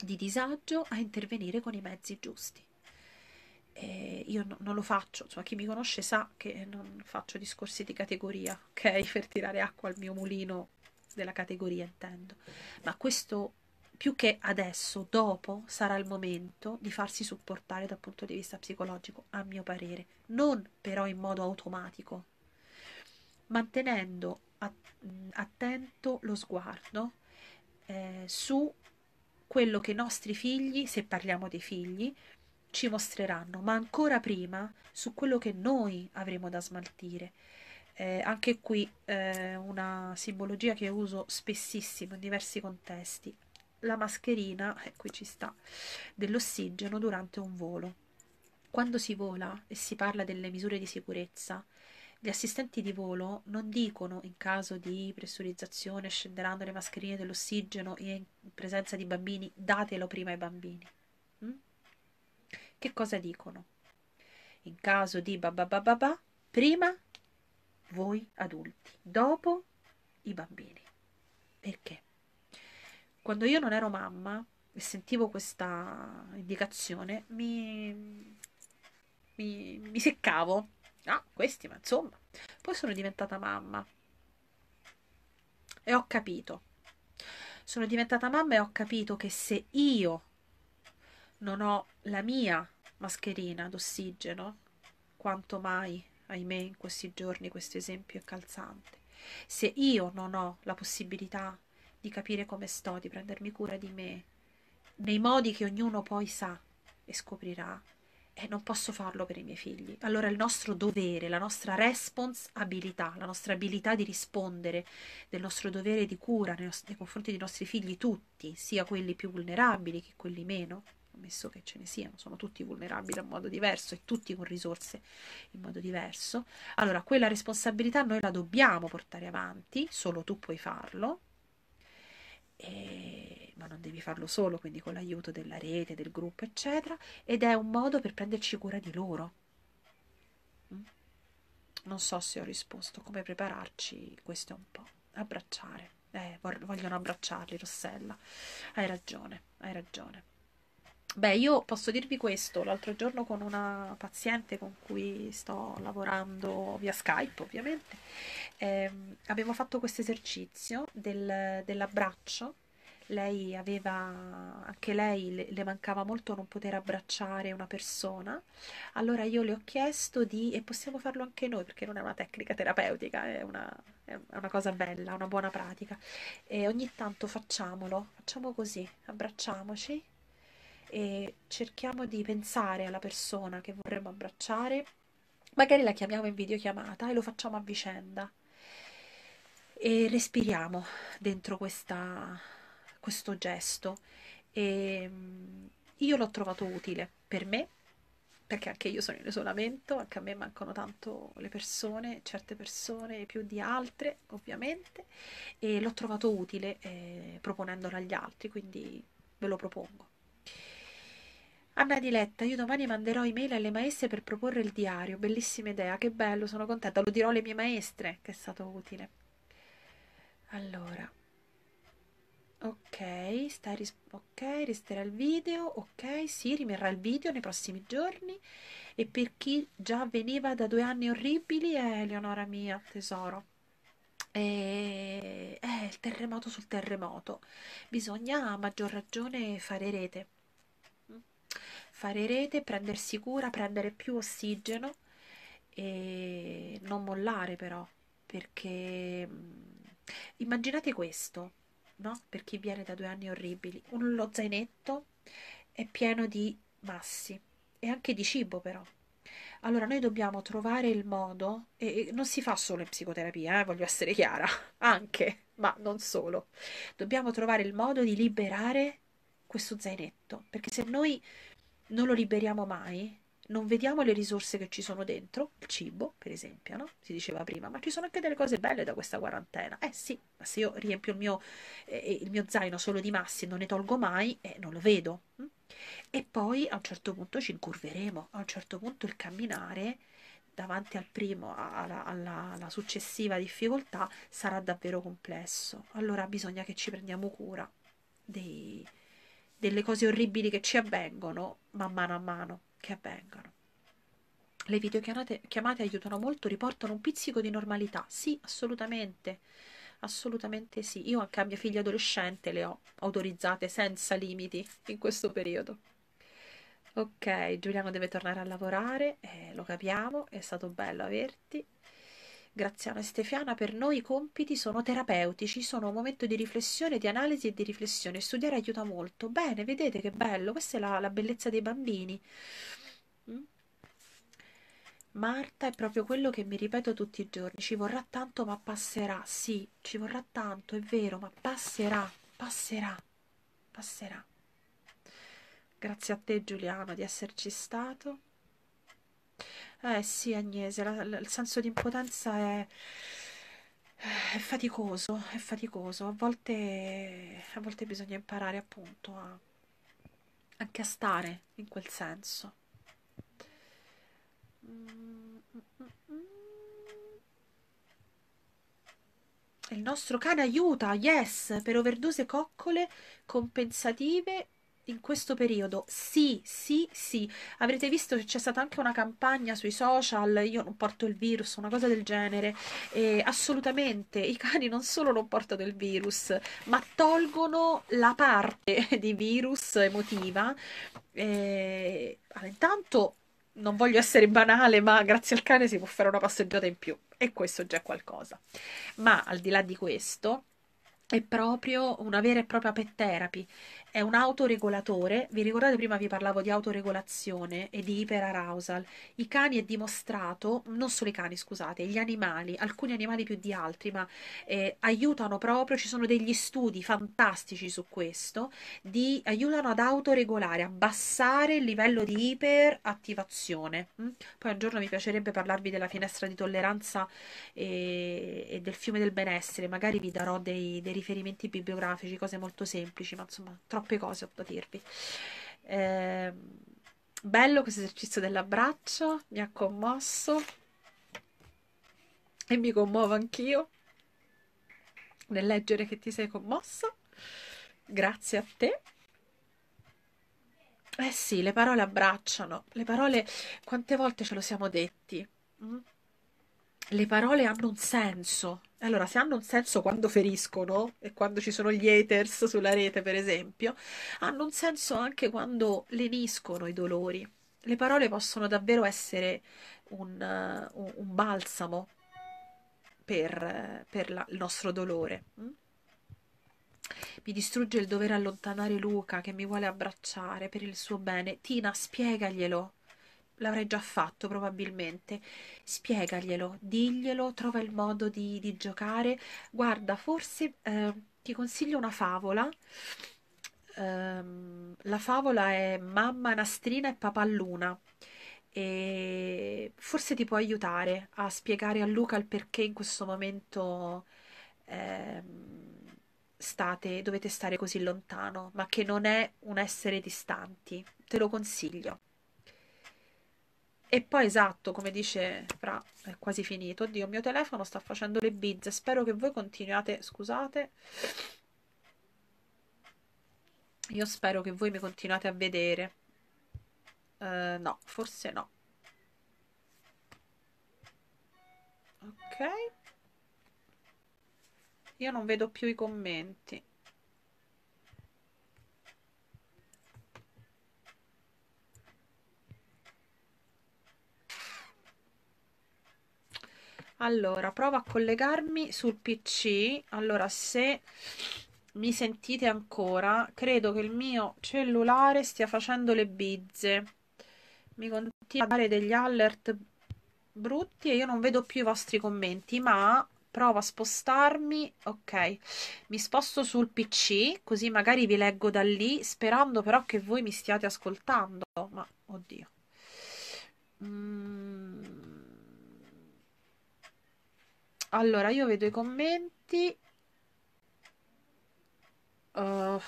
di disagio a intervenire con i mezzi giusti. Eh, io no, non lo faccio, insomma, chi mi conosce sa che non faccio discorsi di categoria, ok? *laughs* Per tirare acqua al mio mulino della categoria, intendo. Ma questo più che adesso, dopo sarà il momento di farsi supportare dal punto di vista psicologico, a mio parere, non però in modo automatico, mantenendo attento lo sguardo eh, su quello che i nostri figli, se parliamo dei figli, ci mostreranno, ma ancora prima su quello che noi avremo da smaltire. Eh, anche qui eh, una simbologia che uso spessissimo in diversi contesti, la mascherina, eh, qui ci sta, dell'ossigeno durante un volo. Quando si vola e si parla delle misure di sicurezza, gli assistenti di volo non dicono in caso di pressurizzazione scenderanno le mascherine dell'ossigeno e in presenza di bambini datelo prima ai bambini. Mm? Che cosa dicono? In caso di bababababà, prima voi adulti, dopo i bambini. Perché? Quando io non ero mamma e sentivo questa indicazione mi, mi, mi seccavo Ah, questi, ma insomma. Poi sono diventata mamma e ho capito. Sono diventata mamma e ho capito che se io non ho la mia mascherina d'ossigeno, quanto mai, ahimè, in questi giorni questo esempio è calzante, se io non ho la possibilità di capire come sto, di prendermi cura di me, nei modi che ognuno poi sa e scoprirà, e eh, non posso farlo per i miei figli. Allora il nostro dovere, la nostra responsabilità, la nostra abilità di rispondere, del nostro dovere di cura nei, nostri, nei confronti dei nostri figli tutti, sia quelli più vulnerabili che quelli meno, ammesso che ce ne siano, sono tutti vulnerabili in modo diverso e tutti con risorse in modo diverso. Allora, quella responsabilità noi la dobbiamo portare avanti, solo tu puoi farlo, e, ma non devi farlo solo, quindi con l'aiuto della rete, del gruppo, eccetera, ed è un modo per prenderci cura di loro. Mm? Non so se ho risposto, come prepararci, questo è un po'. Abbracciare, eh, vogliono abbracciarli, Rossella, hai ragione, hai ragione. Beh, io posso dirvi questo, l'altro giorno con una paziente con cui sto lavorando via Skype, ovviamente, ehm, abbiamo fatto questo esercizio del, dell'abbraccio. Lei aveva, anche lei le, le, mancava molto non poter abbracciare una persona. Allora io le ho chiesto di, e possiamo farlo anche noi perché non è una tecnica terapeutica, è una, è una cosa bella, una buona pratica. E ogni tanto facciamolo, facciamo così, abbracciamoci e cerchiamo di pensare alla persona che vorremmo abbracciare, magari la chiamiamo in videochiamata e lo facciamo a vicenda e respiriamo dentro questa, questo gesto e mm, io l'ho trovato utile per me perché anche io sono in isolamento, anche a me mancano tanto le persone, certe persone più di altre ovviamente, e l'ho trovato utile eh, proponendolo agli altri, quindi ve lo propongo. Anna Diletta, io domani manderò email alle maestre per proporre il diario. Bellissima idea, che bello, sono contenta. Lo dirò alle mie maestre, che è stato utile. Allora. Ok, sta ris- ok, resterà il video, ok, sì, rimarrà il video nei prossimi giorni. E per chi già veniva da due anni orribili, è Eleonora mia, tesoro. E eh, il terremoto sul terremoto. Bisogna a maggior ragione fare rete fare rete, prendersi cura, prendere più ossigeno e non mollare però, perché mm, immaginate questo, no? Per chi viene da due anni orribili, un, lo zainetto è pieno di massi e anche di cibo però. Allora noi dobbiamo trovare il modo, e non si fa solo in psicoterapia, eh, voglio essere chiara, *laughs* anche, ma non solo, dobbiamo trovare il modo di liberare questo zainetto, perché se noi non lo liberiamo mai, non vediamo le risorse che ci sono dentro, il cibo, per esempio, no? Si diceva prima, ma ci sono anche delle cose belle da questa quarantena. Eh sì, ma se io riempio il mio, eh, eh il mio zaino solo di massi e non ne tolgo mai, eh, non lo vedo. Mm? E poi a un certo punto ci incurveremo, a un certo punto il camminare davanti al primo, alla, alla, alla successiva difficoltà sarà davvero complesso. Allora bisogna che ci prendiamo cura dei delle cose orribili che ci avvengono man mano a mano che avvengono. Le videochiamate aiutano molto, riportano un pizzico di normalità. Sì, assolutamente. Assolutamente sì. Io anche a mia figlia adolescente le ho autorizzate senza limiti in questo periodo. Ok, Giuliano deve tornare a lavorare, eh, lo capiamo, è stato bello averti. Graziano e Stefiana, per noi i compiti sono terapeutici, sono un momento di riflessione, di analisi e di riflessione. Studiare aiuta molto. Bene, vedete che bello, questa è la, la bellezza dei bambini. Mm? Marta è proprio quello che mi ripeto tutti i giorni, ci vorrà tanto ma passerà, sì, ci vorrà tanto, è vero, ma passerà, passerà, passerà. Grazie a te Giuliano di esserci stato. Eh sì, Agnese, la- la- il senso di impotenza è, è faticoso, è faticoso. A volte, a volte bisogna imparare appunto a- anche a stare in quel senso. Il nostro cane aiuta, yes, per overdose coccole compensative in questo periodo sì, sì, sì. Avrete visto che c'è stata anche una campagna sui social, io non porto il virus, una cosa del genere. E assolutamente, i cani non solo non portano il virus, ma tolgono la parte *laughs* di virus emotiva. E... Allora, intanto non voglio essere banale, ma grazie al cane si può fare una passeggiata in più e questo già è qualcosa. Ma al di là di questo, è proprio una vera e propria pet therapy è un autoregolatore, vi ricordate prima vi parlavo di autoregolazione e di iperarousal, i cani è dimostrato, non solo i cani scusate, gli animali, alcuni animali più di altri, ma eh, aiutano proprio, ci sono degli studi fantastici su questo, di, aiutano ad autoregolare, abbassare il livello di iperattivazione. Mm? Poi un giorno mi piacerebbe parlarvi della finestra di tolleranza e, eh, e del fiume del benessere, magari vi darò dei, dei riferimenti bibliografici, cose molto semplici, ma insomma troppo troppe cose ho da dirvi. Eh, bello questo esercizio dell'abbraccio, mi ha commosso e mi commuovo anch'io nel leggere che ti sei commossa. Grazie a te. Eh sì, le parole abbracciano, le parole quante volte ce lo siamo detti? Mm? Le parole hanno un senso, allora, se hanno un senso quando feriscono e quando ci sono gli haters sulla rete, per esempio, hanno un senso anche quando leniscono i dolori. Le parole possono davvero essere un, uh, un balsamo per, per la, il nostro dolore. Mm? Mi distrugge il dovere allontanare Luca che mi vuole abbracciare per il suo bene. Tina, spiegaglielo l'avrei già fatto probabilmente. Spiegaglielo, diglielo, trova il modo di, di giocare. Guarda, forse eh, ti consiglio una favola. Ehm, la favola è Mamma Nastrina e Papà Luna. E forse ti può aiutare a spiegare a Luca il perché in questo momento ehm, state, dovete stare così lontano, ma che non è un essere distanti. Te lo consiglio. E poi esatto, come dice Fra, è quasi finito. Oddio, il mio telefono sta facendo le bizze. Spero che voi continuate. Scusate. Io spero che voi mi continuate a vedere. Uh, no, forse no. Ok. Io non vedo più i commenti. Allora, provo a collegarmi sul PC. Allora, se mi sentite ancora, credo che il mio cellulare stia facendo le bizze. Mi continua a dare degli alert brutti e io non vedo più i vostri commenti, ma provo a spostarmi. Ok, mi sposto sul PC, così magari vi leggo da lì, sperando però che voi mi stiate ascoltando. Ma, oddio. Mm. Allora, io vedo i commenti. Uh,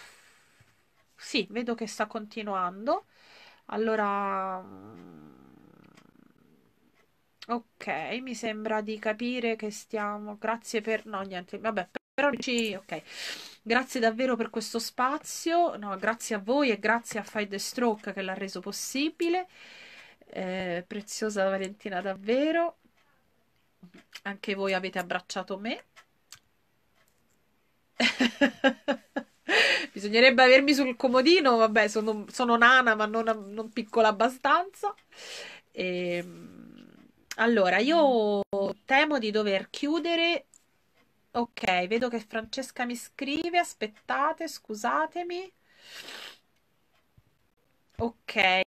sì, vedo che sta continuando. Allora, mm, ok, mi sembra di capire che stiamo. Grazie per. No, niente, vabbè, però ci. Ok, grazie davvero per questo spazio. No, grazie a voi e grazie a Fight the Stroke che l'ha reso possibile. Eh, preziosa Valentina, davvero anche voi avete abbracciato me. *laughs* Bisognerebbe avermi sul comodino, vabbè, sono, sono nana ma non, non piccola abbastanza. E, ehm, allora, io temo di dover chiudere. Ok, vedo che Francesca mi scrive, aspettate, scusatemi. Ok,